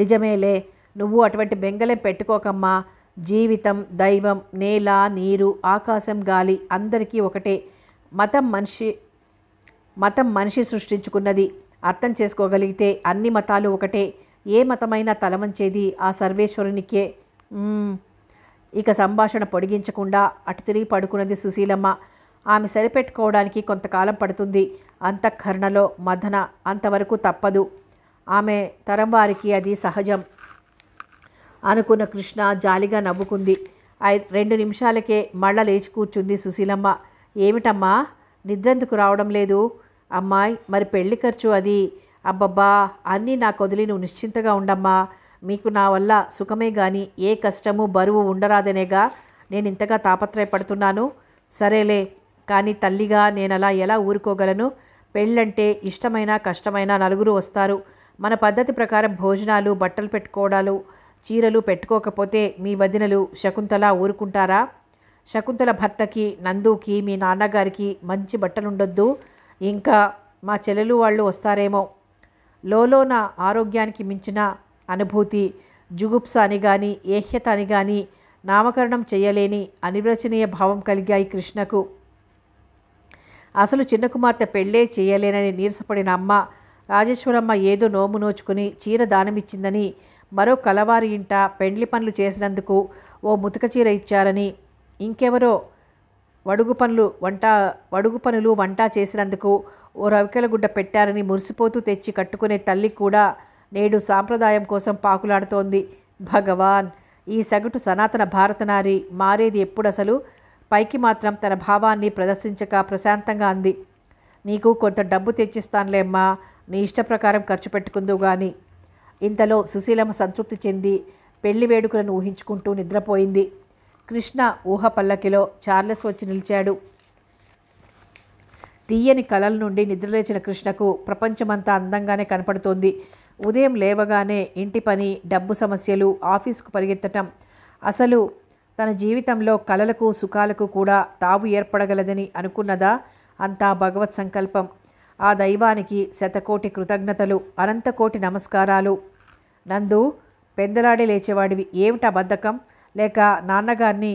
నిజమేలే నువ్వు అటువంటి బెంగలే పెట్టుకోకమ్మా జీవితం దైవం నేల నీరు ఆకాశం గాలి అందరికీ ఒకటే మతం మనిషి మతం మనిషి సృష్టించుకున్నది అర్థం చేసుకోగలిగితే అన్ని మతాలు ఒకటే ఏ మతమైనా తలవంచేది ఆ సర్వేశ్వరునికే ఇక సంభాషణ పొడిగించకుండా అటు తిరిగి పడుకున్నది సుశీలమ్మ ఆమె సరిపెట్టుకోవడానికి కొంతకాలం పడుతుంది అంతఃకరణలో మదన అంతవరకు తప్పదు ఆమె తరం వారికి అది సహజం అనుకున్న కృష్ణ జాలిగా నవ్వుకుంది రెండు నిమిషాలకే మళ్ళా లేచి కూర్చుంది సుశీలమ్మ ఏమిటమ్మా నిద్రందుకు రావడం లేదు అమ్మాయి మరి పెళ్లి ఖర్చు అది అబ్బబ్బా అన్నీ నా కొదిలి నువ్వు నిశ్చింతగా ఉండమ్మా మీకు నా వల్ల సుఖమే గాని ఏ కష్టము బరువు ఉండరాదనేగా నేను ఇంతగా తాపత్రయపడుతున్నాను సరేలే కానీ తల్లిగా నేను అలా ఎలా ఊరుకోగలను పెళ్ళంటే ఇష్టమైన కష్టమైన నలుగురు వస్తారు మన పద్ధతి ప్రకారం భోజనాలు బట్టలు పెట్టుకోవడాలు చీరలు పెట్టుకోకపోతే మీ వదినలు శకుంతల ఊరుకుంటారా శకుంతల భర్తకి నందుకి మీ నాన్నగారికి మంచి బట్టలుండొద్దు ఇంకా మా చెల్లెలు వాళ్ళు వస్తారేమో నా ఆరోగ్యానికి మించిన అనుభూతి జుగుప్స అని కానీ ఏహ్యత అని కానీ నామకరణం చేయలేని అనిర్వచనీయ భావం కలిగాయి కృష్ణకు అసలు చిన్న కుమార్తె పెళ్ళే చేయలేనని నీరసపడిన అమ్మ రాజేశ్వరమ్మ ఏదో నోము నోచుకుని చీర దానమిచ్చిందని మరో కలవారి ఇంట పెండ్లి పనులు చేసినందుకు ఓ ముతక చీర ఇచ్చారని ఇంకెవరో వడుగు పనులు వంట వడుగు పనులు వంట చేసినందుకు ఓ గుడ్డ పెట్టారని మురిసిపోతూ తెచ్చి కట్టుకునే తల్లి కూడా నేడు సాంప్రదాయం కోసం పాకులాడుతోంది భగవాన్ ఈ సగటు సనాతన భారతనారి మారేది ఎప్పుడసలు పైకి మాత్రం తన భావాన్ని ప్రదర్శించక ప్రశాంతంగా అంది నీకు కొంత డబ్బు తెచ్చిస్తానులేమ్మా నీ ఇష్ట ప్రకారం ఖర్చు పెట్టుకుందువు కానీ ఇంతలో సుశీలమ్మ సంతృప్తి చెంది పెళ్లి వేడుకలను ఊహించుకుంటూ నిద్రపోయింది కృష్ణ ఊహ పల్లకిలో చార్లెస్ వచ్చి నిలిచాడు తీయని కలల నుండి నిద్రలేచిన కృష్ణకు ప్రపంచమంతా అందంగానే కనపడుతోంది ఉదయం లేవగానే ఇంటి పని డబ్బు సమస్యలు ఆఫీసుకు పరిగెత్తటం అసలు తన జీవితంలో కలలకు సుఖాలకు కూడా తావు ఏర్పడగలదని అనుకున్నదా అంతా భగవత్ సంకల్పం ఆ దైవానికి శతకోటి కృతజ్ఞతలు అనంతకోటి నమస్కారాలు నందు పెందలాడి లేచేవాడివి ఏమిటా బద్ధకం లేక నాన్నగారిని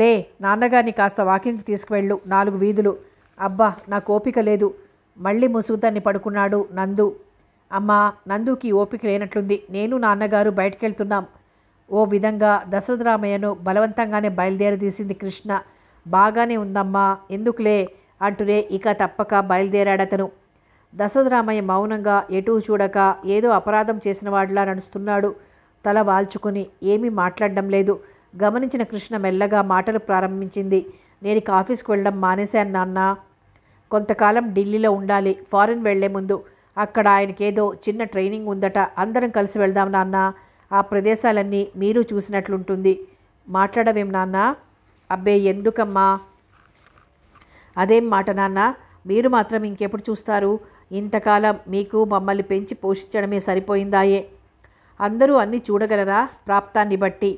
లే నాన్నగారిని కాస్త వాకింగ్కి తీసుకువెళ్ళు నాలుగు వీధులు అబ్బా నాకు ఓపిక లేదు మళ్ళీ ముసుగుతాన్ని పడుకున్నాడు నందు అమ్మా నందుకి ఓపిక లేనట్లుంది నేను నాన్నగారు బయటకెళ్తున్నాం ఓ విధంగా దశరథరామయ్యను బలవంతంగానే బయలుదేరదీసింది కృష్ణ బాగానే ఉందమ్మా ఎందుకులే అంటూనే ఇక తప్పక బయలుదేరాడతను దశరథరామయ్య మౌనంగా ఎటూ చూడక ఏదో అపరాధం చేసిన వాడిలా నడుస్తున్నాడు తల వాల్చుకుని ఏమీ మాట్లాడడం లేదు గమనించిన కృష్ణ మెల్లగా మాటలు ప్రారంభించింది నేను ఇక ఆఫీస్కి వెళ్ళడం మానేశాను నాన్న కొంతకాలం ఢిల్లీలో ఉండాలి ఫారెన్ వెళ్లే ముందు అక్కడ ఆయనకేదో చిన్న ట్రైనింగ్ ఉందట అందరం కలిసి వెళ్దాం నాన్న ఆ ప్రదేశాలన్నీ మీరు చూసినట్లుంటుంది మాట్లాడవేం నాన్న అబ్బే ఎందుకమ్మా అదేం మాట నాన్న మీరు మాత్రం ఇంకెప్పుడు చూస్తారు ఇంతకాలం మీకు మమ్మల్ని పెంచి పోషించడమే సరిపోయిందాయే అందరూ అన్నీ చూడగలరా ప్రాప్తాన్ని బట్టి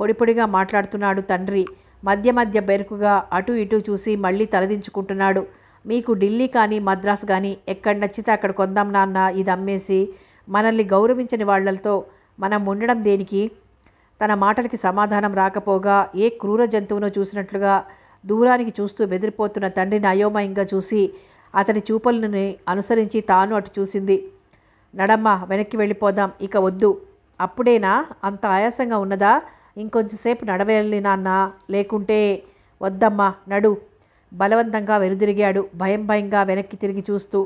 పొడిపొడిగా మాట్లాడుతున్నాడు తండ్రి మధ్య మధ్య బెరుకుగా అటు ఇటు చూసి మళ్ళీ తలదించుకుంటున్నాడు మీకు ఢిల్లీ కానీ మద్రాస్ కానీ ఎక్కడ నచ్చితే అక్కడ కొందాం నాన్న ఇది అమ్మేసి మనల్ని గౌరవించని వాళ్లతో మనం ఉండడం దేనికి తన మాటలకి సమాధానం రాకపోగా ఏ క్రూర జంతువునో చూసినట్లుగా దూరానికి చూస్తూ బెదిరిపోతున్న తండ్రిని అయోమయంగా చూసి అతని చూపలను అనుసరించి తాను అటు చూసింది నడమ్మ వెనక్కి వెళ్ళిపోదాం ఇక వద్దు అప్పుడేనా అంత ఆయాసంగా ఉన్నదా ఇంకొంచెంసేపు నడవెళ్ళి నాన్న లేకుంటే వద్దమ్మా నడు బలవంతంగా వెనుదిరిగాడు భయం భయంగా వెనక్కి తిరిగి చూస్తూ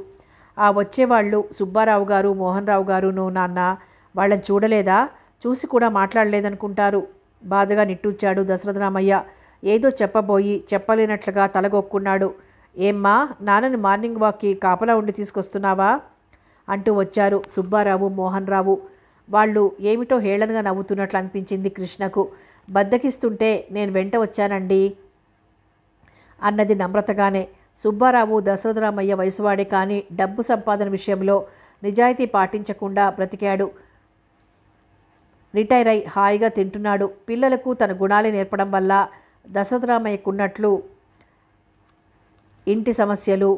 ఆ వచ్చేవాళ్ళు సుబ్బారావు గారు మోహన్ రావు గారును నాన్న వాళ్ళని చూడలేదా చూసి కూడా మాట్లాడలేదనుకుంటారు బాధగా నిట్టూర్చాడు దశరథరామయ్య ఏదో చెప్పబోయి చెప్పలేనట్లుగా తలగొక్కున్నాడు ఏమ్మా నాన్నని మార్నింగ్ వాక్కి కాపలా ఉండి తీసుకొస్తున్నావా అంటూ వచ్చారు సుబ్బారావు మోహన్ రావు వాళ్ళు ఏమిటో హేళనగా నవ్వుతున్నట్లు అనిపించింది కృష్ణకు బద్దకిస్తుంటే నేను వెంట వచ్చానండి అన్నది నమ్రతగానే సుబ్బారావు దశరథరామయ్య వయసువాడే కానీ డబ్బు సంపాదన విషయంలో నిజాయితీ పాటించకుండా బ్రతికాడు రిటైర్ అయి హాయిగా తింటున్నాడు పిల్లలకు తన గుణాలే నేర్పడం వల్ల దశరథరామయ్యకున్నట్లు ఇంటి సమస్యలు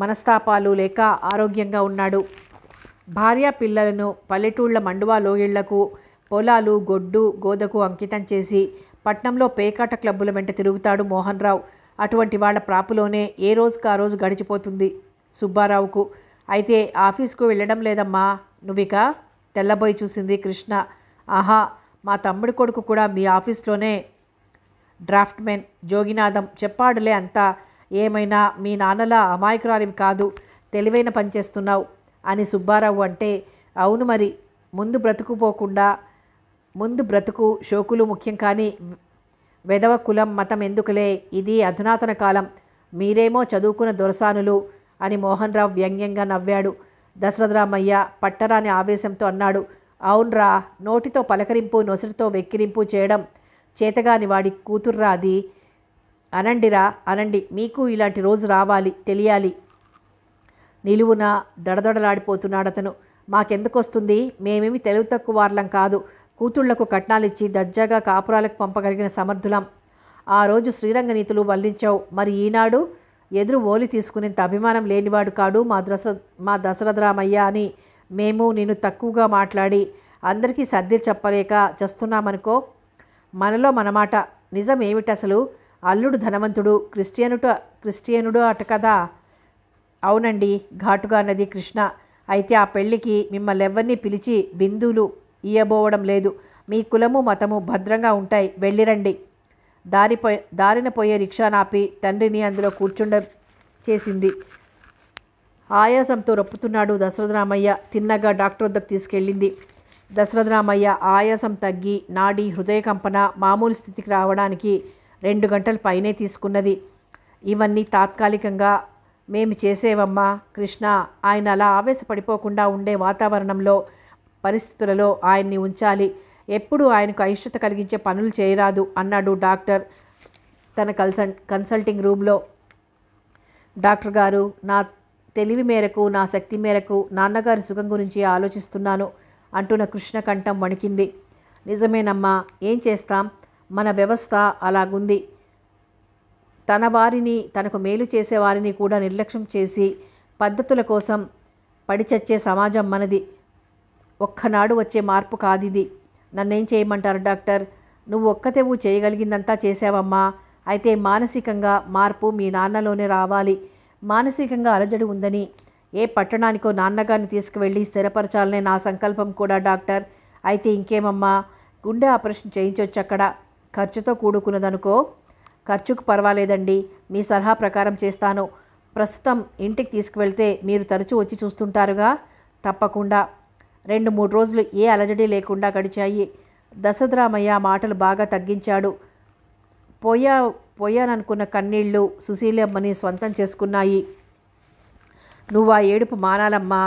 మనస్తాపాలు లేక ఆరోగ్యంగా ఉన్నాడు భార్య పిల్లలను పల్లెటూళ్ళ మండువా లోయళ్లకు పొలాలు గొడ్డు గోదకు అంకితం చేసి పట్నంలో పేకాట క్లబ్బుల వెంట తిరుగుతాడు మోహన్ రావు అటువంటి వాళ్ళ ప్రాపులోనే ఏ రోజుకు ఆ రోజు గడిచిపోతుంది సుబ్బారావుకు అయితే ఆఫీస్కు వెళ్ళడం లేదమ్మా నువ్విక తెల్లబోయి చూసింది కృష్ణ ఆహా మా తమ్ముడి కొడుకు కూడా మీ ఆఫీస్లోనే డ్రాఫ్ట్మెన్ జోగినాథం చెప్పాడులే అంతా ఏమైనా మీ నాన్నలా అమాయకురాలివి కాదు తెలివైన పనిచేస్తున్నావు అని సుబ్బారావు అంటే అవును మరి ముందు బ్రతుకుపోకుండా ముందు బ్రతుకు షోకులు ముఖ్యం కానీ వెదవ కులం మతం ఎందుకులే ఇది అధునాతన కాలం మీరేమో చదువుకున్న దొరసానులు అని మోహన్ రావు వ్యంగ్యంగా నవ్వాడు దశరథరామయ్య పట్టరాని ఆవేశంతో అన్నాడు అవునరా నోటితో పలకరింపు నొసటితో వెక్కిరింపు చేయడం చేతగాని వాడి కూతుర్రా అది అనండిరా అనండి మీకు ఇలాంటి రోజు రావాలి తెలియాలి నిలువున దడదడలాడిపోతున్నాడు అతను మాకెందుకొస్తుంది మేమేమి తెలివి తక్కువ వార్లం కాదు కూతుళ్లకు కట్నాలిచ్చి దర్జాగా కాపురాలకు పంపగలిగిన సమర్థులం ఆ రోజు శ్రీరంగ నీతులు వల్లించావు మరి ఈనాడు ఎదురు ఓలి తీసుకునేంత అభిమానం లేనివాడు కాడు మా దశ మా దశరథరామయ్య అని మేము నేను తక్కువగా మాట్లాడి అందరికీ సర్ది చెప్పలేక చేస్తున్నామనుకో మనలో మనమాట నిజం ఏమిటసలు అల్లుడు ధనవంతుడు క్రిస్టియనుట క్రిస్టియనుడు అట కదా అవునండి ఘాటుగా అన్నది కృష్ణ అయితే ఆ పెళ్లికి మిమ్మల్ని ఎవరిని పిలిచి బిందువులు ఇయ్యబోవడం లేదు మీ కులము మతము భద్రంగా ఉంటాయి వెళ్ళిరండి దారి దారిన పోయే రిక్షా నాపి తండ్రిని అందులో కూర్చుండ చేసింది ఆయాసంతో దశరథ దశరథరామయ్య తిన్నగా డాక్టర్ వద్దకు తీసుకెళ్ళింది దశరథరామయ్య ఆయాసం తగ్గి నాడి హృదయ కంపన మామూలు స్థితికి రావడానికి రెండు గంటల పైనే తీసుకున్నది ఇవన్నీ తాత్కాలికంగా మేము చేసేవమ్మా కృష్ణ ఆయన అలా ఆవేశపడిపోకుండా ఉండే వాతావరణంలో పరిస్థితులలో ఆయన్ని ఉంచాలి ఎప్పుడు ఆయనకు అయిష్టత కలిగించే పనులు చేయరాదు అన్నాడు డాక్టర్ తన కన్సల్ కన్సల్టింగ్ రూమ్లో డాక్టర్ గారు నా తెలివి మేరకు నా శక్తి మేరకు నాన్నగారి సుఖం గురించి ఆలోచిస్తున్నాను అంటున్న కృష్ణకంఠం వణికింది నిజమేనమ్మా ఏం చేస్తాం మన వ్యవస్థ అలాగుంది తన వారిని తనకు మేలు చేసేవారిని కూడా నిర్లక్ష్యం చేసి పద్ధతుల కోసం పడిచచ్చే సమాజం మనది ఒక్కనాడు వచ్చే మార్పు కాదిది నన్నేం చేయమంటారు డాక్టర్ నువ్వు ఒక్కతేవు చేయగలిగిందంతా చేసావమ్మా అయితే మానసికంగా మార్పు మీ నాన్నలోనే రావాలి మానసికంగా అలజడి ఉందని ఏ పట్టణానికో నాన్నగారిని తీసుకువెళ్ళి స్థిరపరచాలనే నా సంకల్పం కూడా డాక్టర్ అయితే ఇంకేమమ్మా గుండె ఆపరేషన్ చేయించవచ్చు అక్కడ ఖర్చుతో కూడుకున్నదనుకో ఖర్చుకు పర్వాలేదండి మీ సలహా ప్రకారం చేస్తాను ప్రస్తుతం ఇంటికి తీసుకువెళ్తే మీరు తరచూ వచ్చి చూస్తుంటారుగా తప్పకుండా రెండు మూడు రోజులు ఏ అలజడి లేకుండా గడిచాయి దశదరామయ్య మాటలు బాగా తగ్గించాడు పోయా పోయాననుకున్న కన్నీళ్లు సుశీలమ్మని స్వంతం చేసుకున్నాయి నువ్వు ఆ ఏడుపు మానాలమ్మా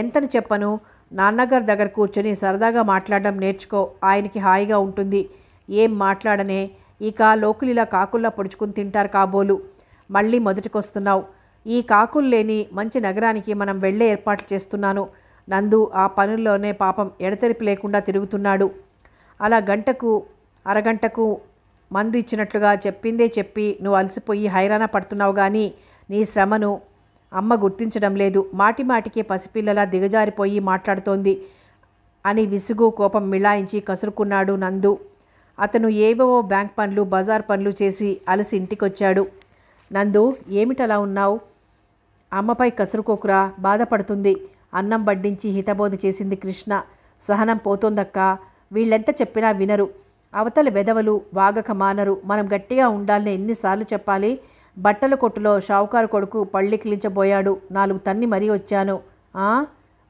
ఎంతను చెప్పను నాన్నగారి దగ్గర కూర్చొని సరదాగా మాట్లాడడం నేర్చుకో ఆయనకి హాయిగా ఉంటుంది ఏం మాట్లాడనే ఇక లోకులు ఇలా కాకుల్లా పొడుచుకుని తింటారు కాబోలు మళ్ళీ మొదటికొస్తున్నావు ఈ కాకులు లేని మంచి నగరానికి మనం వెళ్ళే ఏర్పాట్లు చేస్తున్నాను నందు ఆ పనుల్లోనే పాపం ఎడతెరిపి లేకుండా తిరుగుతున్నాడు అలా గంటకు అరగంటకు మందు ఇచ్చినట్లుగా చెప్పిందే చెప్పి నువ్వు అలసిపోయి హైరాణ పడుతున్నావు కానీ నీ శ్రమను అమ్మ గుర్తించడం లేదు మాటిమాటికే పసిపిల్లలా దిగజారిపోయి మాట్లాడుతోంది అని విసుగు కోపం మిళాయించి కసురుకున్నాడు నందు అతను ఏవేవో బ్యాంక్ పనులు బజార్ పనులు చేసి అలసి ఇంటికొచ్చాడు నందు ఏమిటలా ఉన్నావు అమ్మపై కసురుకోకురా బాధపడుతుంది అన్నం వడ్డించి హితబోధ చేసింది కృష్ణ సహనం పోతోందక్క వీళ్ళెంత చెప్పినా వినరు అవతల వెదవలు వాగక మానరు మనం గట్టిగా ఉండాలని ఎన్నిసార్లు చెప్పాలి బట్టల కొట్టులో షావుకారు కొడుకు పళ్ళి పళ్ళికిలించబోయాడు నాలుగు తన్ని మరీ వచ్చాను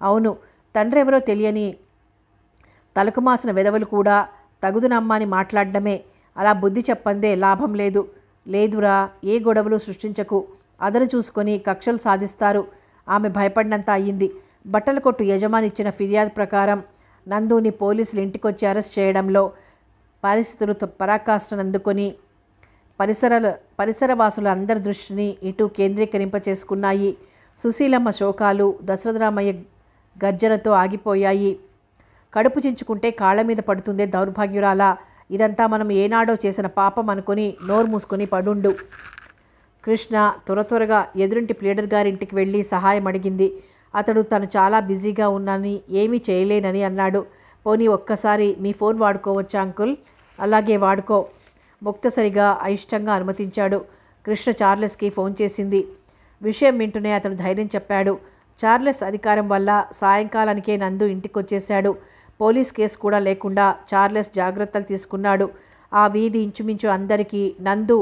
అవును తండ్రి ఎవరో తెలియని తలకు మాసిన వెదవులు కూడా తగుదునమ్మని మాట్లాడడమే అలా బుద్ధి చెప్పందే లాభం లేదు లేదురా ఏ గొడవలు సృష్టించకు అదను చూసుకొని కక్షలు సాధిస్తారు ఆమె భయపడినంత అయ్యింది బట్టల కొట్టు యజమాని ఇచ్చిన ఫిర్యాదు ప్రకారం నందుని పోలీసులు ఇంటికొచ్చి అరెస్ట్ చేయడంలో పరిస్థితులు అందుకొని పరిసరాల పరిసరవాసుల అందరి దృష్టిని ఇటు కేంద్రీకరింపచేసుకున్నాయి సుశీలమ్మ శోకాలు దశరథరామయ్య గర్జనతో ఆగిపోయాయి కడుపు చించుకుంటే కాళ్ళ మీద పడుతుందే దౌర్భాగ్యురాల ఇదంతా మనం ఏనాడో చేసిన పాపం అనుకుని నోరు మూసుకొని పడుండు కృష్ణ త్వర త్వరగా ఎదురింటి ప్లేడర్ గారింటికి వెళ్ళి సహాయం అడిగింది అతడు తను చాలా బిజీగా ఉన్నానని ఏమీ చేయలేనని అన్నాడు పోనీ ఒక్కసారి మీ ఫోన్ వాడుకోవచ్చా అంకుల్ అలాగే వాడుకో ముక్తసరిగా అయిష్టంగా అనుమతించాడు కృష్ణ చార్లెస్కి ఫోన్ చేసింది విషయం వింటూనే అతను ధైర్యం చెప్పాడు చార్లెస్ అధికారం వల్ల సాయంకాలానికే నందు ఇంటికొచ్చేశాడు పోలీస్ కేసు కూడా లేకుండా చార్లెస్ జాగ్రత్తలు తీసుకున్నాడు ఆ వీధి ఇంచుమించు అందరికీ నందు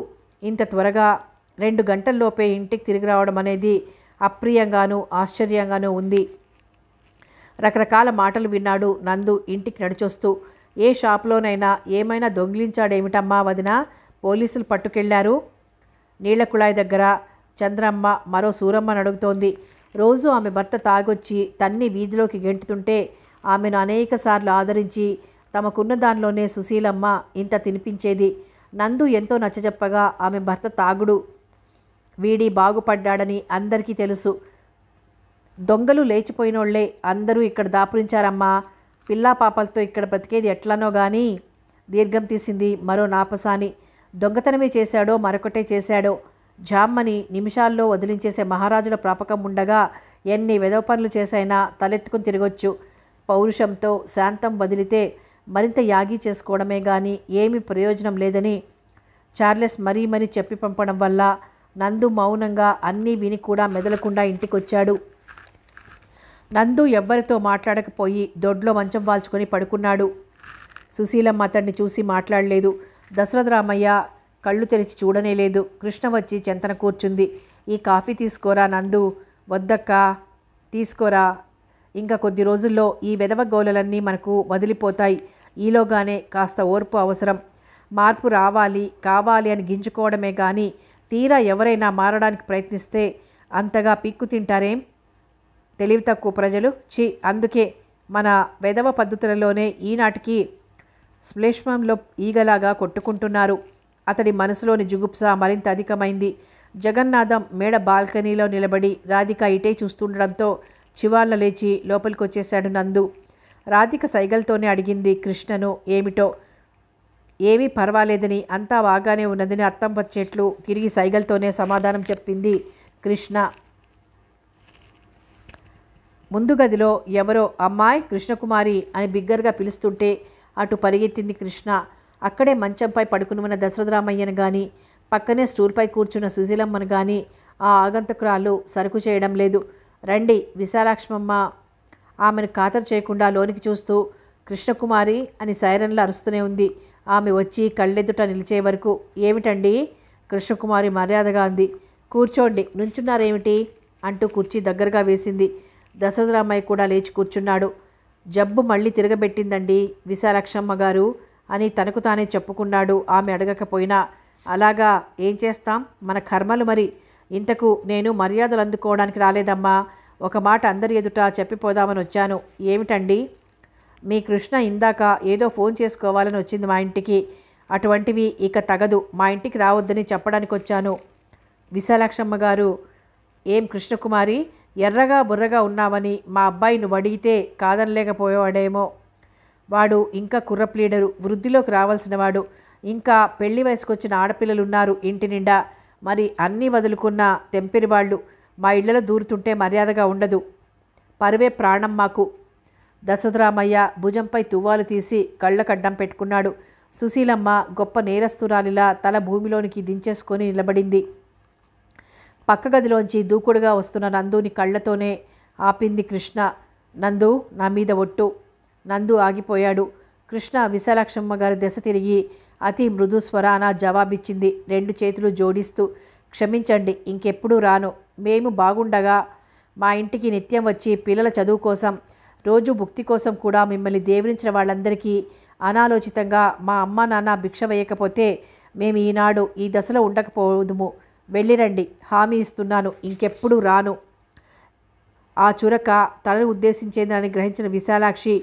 ఇంత త్వరగా రెండు గంటల్లోపే ఇంటికి తిరిగి రావడం అనేది అప్రియంగానూ ఆశ్చర్యంగానూ ఉంది రకరకాల మాటలు విన్నాడు నందు ఇంటికి నడిచొస్తూ ఏ షాప్లోనైనా ఏమైనా దొంగిలించాడేమిటమ్మా వదిన పోలీసులు పట్టుకెళ్లారు నీళ్ల కుళాయి దగ్గర చంద్రమ్మ మరో సూరమ్మను అడుగుతోంది రోజు ఆమె భర్త తాగొచ్చి తన్ని వీధిలోకి గెంటుతుంటే ఆమెను అనేకసార్లు ఆదరించి తమకున్న దానిలోనే సుశీలమ్మ ఇంత తినిపించేది నందు ఎంతో నచ్చజెప్పగా ఆమె భర్త తాగుడు వీడి బాగుపడ్డాడని అందరికీ తెలుసు దొంగలు లేచిపోయినోళ్లే అందరూ ఇక్కడ దాపురించారమ్మా పిల్లా పాపలతో ఇక్కడ బతికేది ఎట్లనో కానీ దీర్ఘం తీసింది మరో నాపసాని దొంగతనమే చేశాడో మరొకటే చేశాడో జామ్మని నిమిషాల్లో వదిలించేసే మహారాజుల ప్రాపకం ఉండగా ఎన్ని వెదవ పనులు చేసైనా తలెత్తుకుని తిరగొచ్చు పౌరుషంతో శాంతం వదిలితే మరింత యాగి చేసుకోవడమే కానీ ఏమీ ప్రయోజనం లేదని చార్లెస్ మరీ మరీ చెప్పి పంపడం వల్ల నందు మౌనంగా అన్నీ విని కూడా మెదలకుండా ఇంటికొచ్చాడు నందు ఎవ్వరితో మాట్లాడకపోయి దొడ్లో మంచం వాల్చుకొని పడుకున్నాడు సుశీలమ్మ అతన్ని చూసి మాట్లాడలేదు దశరథ రామయ్య కళ్ళు తెరిచి చూడనే లేదు కృష్ణ వచ్చి చెంతన కూర్చుంది ఈ కాఫీ తీసుకోరా నందు వద్దక్క తీసుకోరా ఇంకా కొద్ది రోజుల్లో ఈ వెధవ గోలలన్నీ మనకు వదిలిపోతాయి ఈలోగానే కాస్త ఓర్పు అవసరం మార్పు రావాలి కావాలి అని గింజుకోవడమే కానీ తీరా ఎవరైనా మారడానికి ప్రయత్నిస్తే అంతగా పిక్కు తింటారేం తెలివి తక్కువ ప్రజలు చి అందుకే మన వేదవ పద్ధతులలోనే ఈనాటికి శ్లేష్మంలో ఈగలాగా కొట్టుకుంటున్నారు అతడి మనసులోని జుగుప్స మరింత అధికమైంది జగన్నాథం మేడ బాల్కనీలో నిలబడి రాధిక ఇటే చూస్తుండడంతో చివాళ్ళ లేచి లోపలికి వచ్చేశాడు నందు రాధిక సైగల్తోనే అడిగింది కృష్ణను ఏమిటో ఏమీ పర్వాలేదని అంతా బాగానే ఉన్నదని అర్థం వచ్చేట్లు తిరిగి సైగల్తోనే సమాధానం చెప్పింది కృష్ణ ముందు గదిలో ఎవరో అమ్మాయి కృష్ణకుమారి అని బిగ్గరగా పిలుస్తుంటే అటు పరిగెత్తింది కృష్ణ అక్కడే మంచంపై పడుకుని ఉన్న దశరథరామయ్యను కానీ పక్కనే స్టూల్పై కూర్చున్న సుశీలమ్మను కానీ ఆ ఆగంతకురాలు సరుకు చేయడం లేదు రండి విశాలాక్ష్మమ్మ ఆమెను ఖాతరు చేయకుండా లోనికి చూస్తూ కృష్ణకుమారి అని సైరన్లు అరుస్తూనే ఉంది ఆమె వచ్చి కళ్ళెదుట నిలిచే వరకు ఏమిటండి కృష్ణకుమారి మర్యాదగా అంది కూర్చోండి నుంచున్నారేమిటి అంటూ కుర్చీ దగ్గరగా వేసింది దశరథరామయ్య కూడా లేచి కూర్చున్నాడు జబ్బు మళ్ళీ తిరగబెట్టిందండి విశాలక్షమ్మ గారు అని తనకు తానే చెప్పుకున్నాడు ఆమె అడగకపోయినా అలాగా ఏం చేస్తాం మన కర్మలు మరి ఇంతకు నేను మర్యాదలు అందుకోవడానికి రాలేదమ్మా ఒక మాట అందరి ఎదుట చెప్పిపోదామని వచ్చాను ఏమిటండి మీ కృష్ణ ఇందాక ఏదో ఫోన్ చేసుకోవాలని వచ్చింది మా ఇంటికి అటువంటివి ఇక తగదు మా ఇంటికి రావద్దని చెప్పడానికి వచ్చాను విశాలాక్షమ్మ గారు ఏం కృష్ణకుమారి ఎర్రగా బుర్రగా ఉన్నావని మా అబ్బాయిని వడిగితే కాదనలేకపోయేవాడేమో వాడు ఇంకా కుర్రప్లీడరు వృద్ధిలోకి రావాల్సినవాడు ఇంకా పెళ్లి వయసుకొచ్చిన ఆడపిల్లలున్నారు ఇంటి నిండా మరి అన్నీ వదులుకున్న తెంపిరి వాళ్ళు మా ఇళ్లలో దూరుతుంటే మర్యాదగా ఉండదు పరువే ప్రాణం మాకు దశరథరామయ్య భుజంపై తువ్వాలు తీసి కళ్ళకడ్డం పెట్టుకున్నాడు సుశీలమ్మ గొప్ప నేరస్తురాలిలా తల భూమిలోనికి దించేసుకొని నిలబడింది పక్క గదిలోంచి దూకుడుగా వస్తున్న నందుని కళ్ళతోనే ఆపింది కృష్ణ నందు నా మీద ఒట్టు నందు ఆగిపోయాడు కృష్ణ విశాలాక్షమ్మ గారి దశ తిరిగి అతి మృదు స్వరాన జవాబిచ్చింది రెండు చేతులు జోడిస్తూ క్షమించండి ఇంకెప్పుడు రాను మేము బాగుండగా మా ఇంటికి నిత్యం వచ్చి పిల్లల చదువు కోసం రోజు భుక్తి కోసం కూడా మిమ్మల్ని దేవునించిన వాళ్ళందరికీ అనాలోచితంగా మా అమ్మ నాన్న భిక్ష వేయకపోతే మేము ఈనాడు ఈ దశలో ఉండకపోదుము వెళ్ళిరండి హామీ ఇస్తున్నాను ఇంకెప్పుడు రాను ఆ చురక తనను ఉద్దేశించేదని గ్రహించిన విశాలాక్షి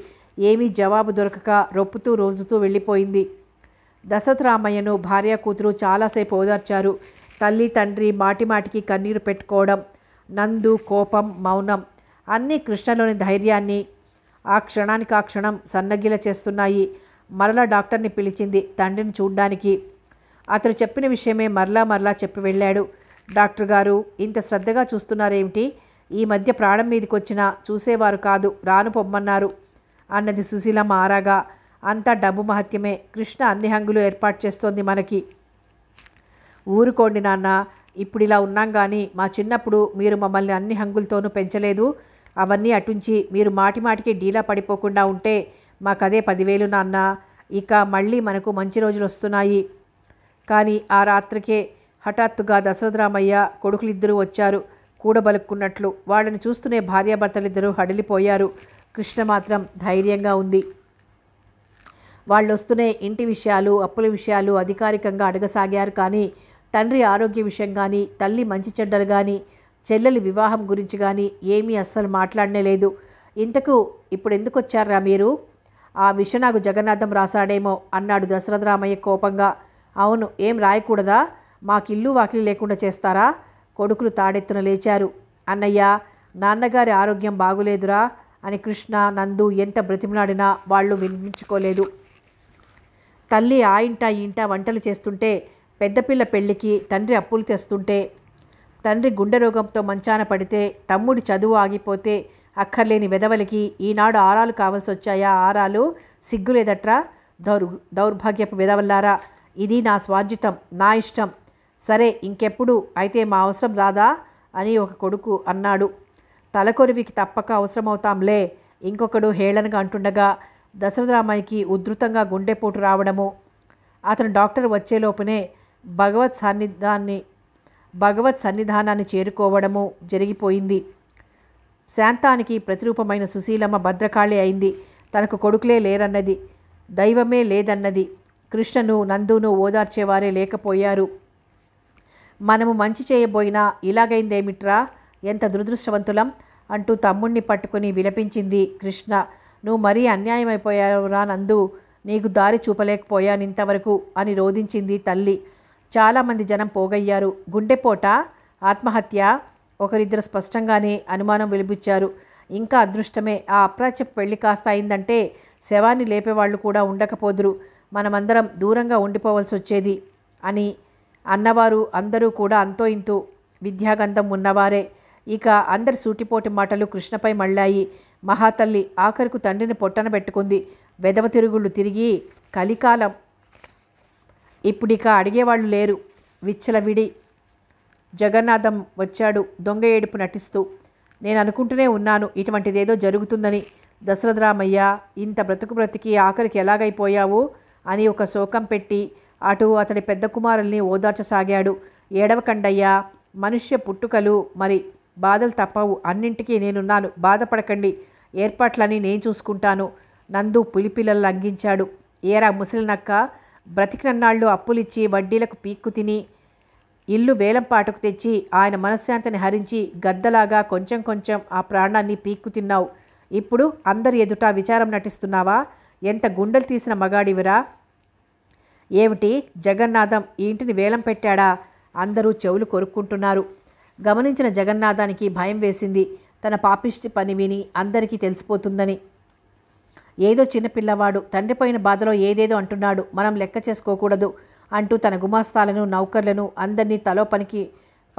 ఏమీ జవాబు దొరకక రొప్పుతూ రోజుతూ వెళ్ళిపోయింది దశరథరామయ్యను భార్య కూతురు చాలాసేపు ఓదార్చారు తల్లి తండ్రి మాటిమాటికి కన్నీరు పెట్టుకోవడం నందు కోపం మౌనం అన్నీ కృష్ణలోని ధైర్యాన్ని ఆ క్షణానికి ఆ క్షణం సన్నగిల చేస్తున్నాయి మరలా డాక్టర్ని పిలిచింది తండ్రిని చూడ్డానికి అతను చెప్పిన విషయమే మరలా మరలా చెప్పి వెళ్ళాడు డాక్టర్ గారు ఇంత శ్రద్ధగా చూస్తున్నారేమిటి ఈ మధ్య ప్రాణం మీదకి వచ్చినా చూసేవారు కాదు రాను పొమ్మన్నారు అన్నది సుశీలమ్మ ఆరాగా అంతా డబ్బు మహత్యమే కృష్ణ అన్ని హంగులు ఏర్పాటు చేస్తోంది మనకి ఊరుకోండి నాన్న ఇప్పుడు ఇలా ఉన్నాం కానీ మా చిన్నప్పుడు మీరు మమ్మల్ని అన్ని హంగులతోనూ పెంచలేదు అవన్నీ అటుంచి మీరు మాటి మాటికి డీలా పడిపోకుండా ఉంటే మాకదే పదివేలు నాన్న ఇక మళ్ళీ మనకు మంచి రోజులు వస్తున్నాయి కానీ ఆ రాత్రికే హఠాత్తుగా దశరథరామయ్య కొడుకులిద్దరూ వచ్చారు కూడబలుక్కున్నట్లు వాళ్ళని చూస్తూనే భార్యాభర్తలిద్దరూ హడలిపోయారు కృష్ణ మాత్రం ధైర్యంగా ఉంది వాళ్ళు వస్తూనే ఇంటి విషయాలు అప్పుల విషయాలు అధికారికంగా అడగసాగారు కానీ తండ్రి ఆరోగ్య విషయం కానీ తల్లి మంచి చెడ్డలు కానీ చెల్లెలి వివాహం గురించి కానీ ఏమీ అస్సలు మాట్లాడనే లేదు ఇంతకు ఇప్పుడు ఎందుకు వచ్చారా మీరు ఆ విష నాకు జగన్నాథం రాశాడేమో అన్నాడు దశరథరామయ్య కోపంగా అవును ఏం రాయకూడదా మాకిల్లు వాకిలి లేకుండా చేస్తారా కొడుకులు తాడెత్తున లేచారు అన్నయ్య నాన్నగారి ఆరోగ్యం బాగులేదురా అని కృష్ణ నందు ఎంత బ్రతిమలాడినా వాళ్ళు వినిపించుకోలేదు తల్లి ఆ ఇంట ఈ ఇంట వంటలు చేస్తుంటే పెద్దపిల్ల పెళ్లికి తండ్రి అప్పులు తెస్తుంటే తండ్రి గుండె రోగంతో మంచాన పడితే తమ్ముడి చదువు ఆగిపోతే అక్కర్లేని వెదవలికి ఈనాడు ఆరాలు కావాల్సి వచ్చాయా ఆరాలు సిగ్గులేదట్రా దౌర్ దౌర్భాగ్యపు వెదవల్లారా ఇది నా స్వార్జితం నా ఇష్టం సరే ఇంకెప్పుడు అయితే మా అవసరం రాదా అని ఒక కొడుకు అన్నాడు తలకొరివికి తప్పక అవసరమవుతాంలే ఇంకొకడు హేళనగా అంటుండగా దశరథరామయ్యకి ఉధృతంగా గుండెపోటు రావడము అతను డాక్టర్ వచ్చేలోపునే భగవత్ సన్నిధాన్ని భగవత్ సన్నిధానాన్ని చేరుకోవడము జరిగిపోయింది శాంతానికి ప్రతిరూపమైన సుశీలమ్మ భద్రకాళి అయింది తనకు కొడుకులే లేరన్నది దైవమే లేదన్నది కృష్ణను నందును ఓదార్చేవారే లేకపోయారు మనము మంచి చేయబోయినా ఇలాగైందేమిట్రా ఎంత దురదృష్టవంతులం అంటూ తమ్ముణ్ణి పట్టుకుని విలపించింది కృష్ణ నువ్వు మరీ అన్యాయమైపోయావురా నందు నీకు దారి చూపలేకపోయాను ఇంతవరకు అని రోధించింది తల్లి చాలామంది జనం పోగయ్యారు గుండెపోట ఆత్మహత్య ఒకరిద్దరు స్పష్టంగానే అనుమానం విలిపించారు ఇంకా అదృష్టమే ఆ అప్రాచ్య పెళ్లి కాస్త అయిందంటే శవాన్ని లేపేవాళ్ళు కూడా ఉండకపోదురు మనమందరం దూరంగా ఉండిపోవలసి వచ్చేది అని అన్నవారు అందరూ కూడా అంతో ఇంతో విద్యాగంధం ఉన్నవారే ఇక అందరి సూటిపోటి మాటలు కృష్ణపై మళ్ళాయి మహాతల్లి ఆఖరుకు తండ్రిని పొట్టన పెట్టుకుంది వెదవ తిరుగుళ్ళు తిరిగి కలికాలం ఇప్పుడిక అడిగేవాళ్ళు లేరు విచ్చల విడి జగన్నాథం వచ్చాడు దొంగ ఏడుపు నటిస్తూ నేను అనుకుంటూనే ఉన్నాను ఇటువంటిదేదో జరుగుతుందని దశరథరామయ్య ఇంత బ్రతుకు బ్రతికి ఆఖరికి ఎలాగైపోయావో అని ఒక శోకం పెట్టి అటు అతడి పెద్ద కుమారుల్ని ఓదార్చసాగాడు ఏడవ కండయ్య మనుష్య పుట్టుకలు మరి బాధలు తప్పవు అన్నింటికీ నేనున్నాను బాధపడకండి ఏర్పాట్లని నేను చూసుకుంటాను నందు పులిపిల్లలు లంఘించాడు ఏరా ముసలినక్క బ్రతికినన్నాళ్ళు అప్పులిచ్చి వడ్డీలకు పీక్కు తిని ఇల్లు వేలం పాటకు తెచ్చి ఆయన మనశ్శాంతిని హరించి గద్దలాగా కొంచెం కొంచెం ఆ ప్రాణాన్ని పీక్కు తిన్నావు ఇప్పుడు అందరి ఎదుట విచారం నటిస్తున్నావా ఎంత గుండెలు తీసిన మగాడివిరా ఏమిటి జగన్నాథం ఈ ఇంటిని వేలం పెట్టాడా అందరూ చెవులు కొరుక్కుంటున్నారు గమనించిన జగన్నాథానికి భయం వేసింది తన పాపిష్టి పని విని అందరికీ తెలిసిపోతుందని ఏదో చిన్నపిల్లవాడు తండ్రిపోయిన బాధలో ఏదేదో అంటున్నాడు మనం లెక్క చేసుకోకూడదు అంటూ తన గుమాస్తాలను నౌకర్లను అందరినీ తలో పనికి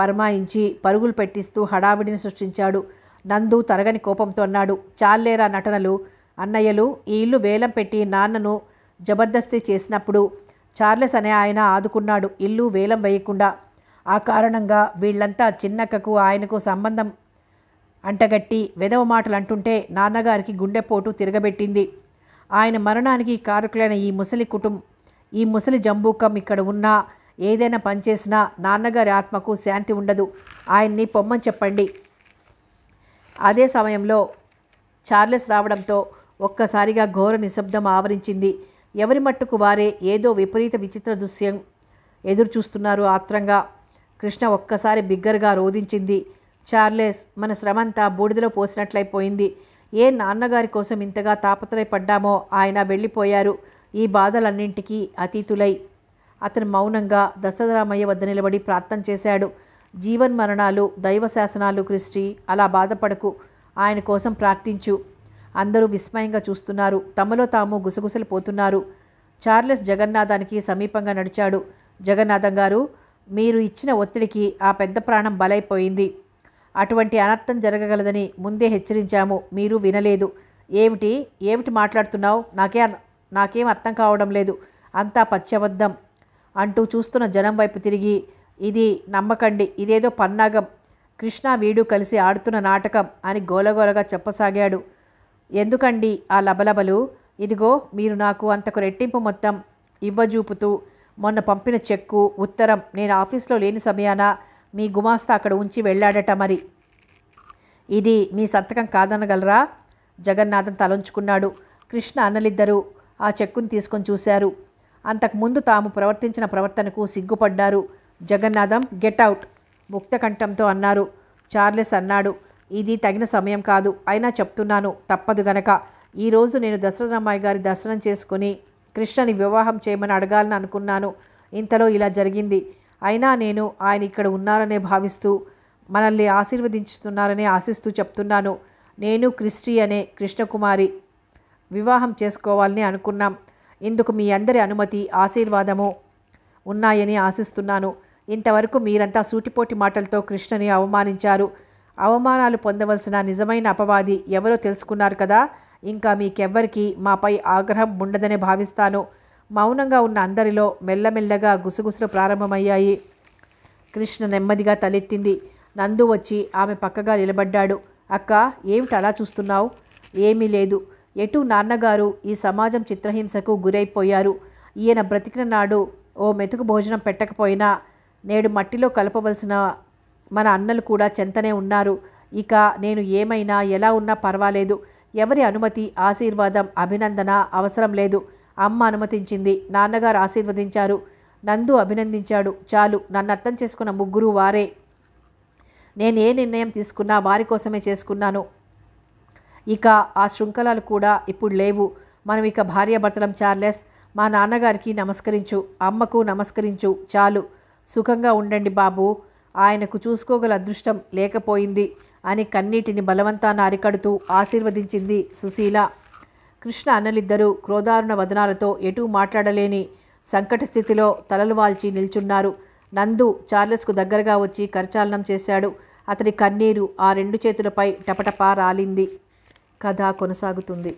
పరమాయించి పరుగులు పెట్టిస్తూ హడావిడిని సృష్టించాడు నందు తరగని కోపంతో అన్నాడు చాల్లేరా నటనలు అన్నయ్యలు ఈ ఇల్లు వేలం పెట్టి నాన్నను జబర్దస్తి చేసినప్పుడు చార్లెస్ అనే ఆయన ఆదుకున్నాడు ఇల్లు వేలం వేయకుండా ఆ కారణంగా వీళ్ళంతా చిన్నక్కకు ఆయనకు సంబంధం అంటగట్టి వెదవ మాటలు అంటుంటే నాన్నగారికి గుండెపోటు తిరగబెట్టింది ఆయన మరణానికి కారకులైన ఈ ముసలి కుటుంబం ఈ ముసలి జంబూకం ఇక్కడ ఉన్నా ఏదైనా పనిచేసినా నాన్నగారి ఆత్మకు శాంతి ఉండదు ఆయన్ని పొమ్మని చెప్పండి అదే సమయంలో చార్లెస్ రావడంతో ఒక్కసారిగా ఘోర నిశ్శబ్దం ఆవరించింది ఎవరి మట్టుకు వారే ఏదో విపరీత విచిత్ర దృశ్యం ఎదురుచూస్తున్నారు ఆత్రంగా కృష్ణ ఒక్కసారి బిగ్గరగా రోధించింది చార్లెస్ మన శ్రమంతా బూడిదలో పోసినట్లయిపోయింది ఏ నాన్నగారి కోసం ఇంతగా తాపత్రయపడ్డామో ఆయన వెళ్ళిపోయారు ఈ బాధలన్నింటికీ అతీతులై అతను మౌనంగా దశరామయ్య వద్ద నిలబడి ప్రార్థన చేశాడు జీవన్మరణాలు దైవ శాసనాలు క్రిస్టి అలా బాధపడకు ఆయన కోసం ప్రార్థించు అందరూ విస్మయంగా చూస్తున్నారు తమలో తాము గుసగుసలు పోతున్నారు చార్లెస్ జగన్నాథానికి సమీపంగా నడిచాడు జగన్నాథం గారు మీరు ఇచ్చిన ఒత్తిడికి ఆ పెద్ద ప్రాణం బలైపోయింది అటువంటి అనర్థం జరగగలదని ముందే హెచ్చరించాము మీరు వినలేదు ఏమిటి ఏమిటి మాట్లాడుతున్నావు నాకే నాకేం అర్థం కావడం లేదు అంతా పచ్చబద్ధం అంటూ చూస్తున్న జనం వైపు తిరిగి ఇది నమ్మకండి ఇదేదో పన్నాగం కృష్ణ వీడు కలిసి ఆడుతున్న నాటకం అని గోలగోలగా చెప్పసాగాడు ఎందుకండి ఆ లబలబలు ఇదిగో మీరు నాకు అంతకు రెట్టింపు మొత్తం ఇవ్వజూపుతూ మొన్న పంపిన చెక్కు ఉత్తరం నేను ఆఫీస్లో లేని సమయాన మీ గుమాస్తా అక్కడ ఉంచి వెళ్ళాడట మరి ఇది మీ సంతకం కాదనగలరా జగన్నాథన్ తలంచుకున్నాడు కృష్ణ అన్నలిద్దరూ ఆ చెక్కును తీసుకొని చూశారు అంతకుముందు తాము ప్రవర్తించిన ప్రవర్తనకు సిగ్గుపడ్డారు జగన్నాథం గెట్ అవుట్ ముక్తకంఠంతో అన్నారు చార్లెస్ అన్నాడు ఇది తగిన సమయం కాదు అయినా చెప్తున్నాను తప్పదు గనక ఈరోజు నేను దశరథమ్మాయి గారి దర్శనం చేసుకుని కృష్ణని వివాహం చేయమని అడగాలని అనుకున్నాను ఇంతలో ఇలా జరిగింది అయినా నేను ఆయన ఇక్కడ ఉన్నారనే భావిస్తూ మనల్ని ఆశీర్వదించుతున్నారని ఆశిస్తూ చెప్తున్నాను నేను క్రిస్టి అనే కృష్ణకుమారి వివాహం చేసుకోవాలని అనుకున్నాం ఇందుకు మీ అందరి అనుమతి ఆశీర్వాదము ఉన్నాయని ఆశిస్తున్నాను ఇంతవరకు మీరంతా సూటిపోటి మాటలతో కృష్ణని అవమానించారు అవమానాలు పొందవలసిన నిజమైన అపవాది ఎవరో తెలుసుకున్నారు కదా ఇంకా మీకెవ్వరికీ మాపై ఆగ్రహం ఉండదనే భావిస్తాను మౌనంగా ఉన్న అందరిలో మెల్లమెల్లగా గుసగుసలు ప్రారంభమయ్యాయి కృష్ణ నెమ్మదిగా తలెత్తింది నందు వచ్చి ఆమె పక్కగా నిలబడ్డాడు అక్క ఏమిటి అలా చూస్తున్నావు ఏమీ లేదు ఎటు నాన్నగారు ఈ సమాజం చిత్రహింసకు గురైపోయారు ఈయన బ్రతికిన నాడు ఓ మెతుకు భోజనం పెట్టకపోయినా నేడు మట్టిలో కలపవలసిన మన అన్నలు కూడా చెంతనే ఉన్నారు ఇక నేను ఏమైనా ఎలా ఉన్నా పర్వాలేదు ఎవరి అనుమతి ఆశీర్వాదం అభినందన అవసరం లేదు అమ్మ అనుమతించింది నాన్నగారు ఆశీర్వదించారు నందు అభినందించాడు చాలు నన్ను అర్థం చేసుకున్న ముగ్గురు వారే నేను ఏ నిర్ణయం తీసుకున్నా వారి కోసమే చేసుకున్నాను ఇక ఆ శృంఖలాలు కూడా ఇప్పుడు లేవు మనం ఇక భర్తలం చార్లెస్ మా నాన్నగారికి నమస్కరించు అమ్మకు నమస్కరించు చాలు సుఖంగా ఉండండి బాబు ఆయనకు చూసుకోగల అదృష్టం లేకపోయింది అని కన్నీటిని బలవంతాన అరికడుతూ ఆశీర్వదించింది సుశీల కృష్ణ అన్నలిద్దరూ క్రోధారుణ వదనాలతో ఎటూ మాట్లాడలేని సంకట స్థితిలో తలలు వాల్చి నిల్చున్నారు నందు చార్లెస్కు దగ్గరగా వచ్చి కరచాలనం చేశాడు అతని కన్నీరు ఆ రెండు చేతులపై టపటపా రాలింది కథ కొనసాగుతుంది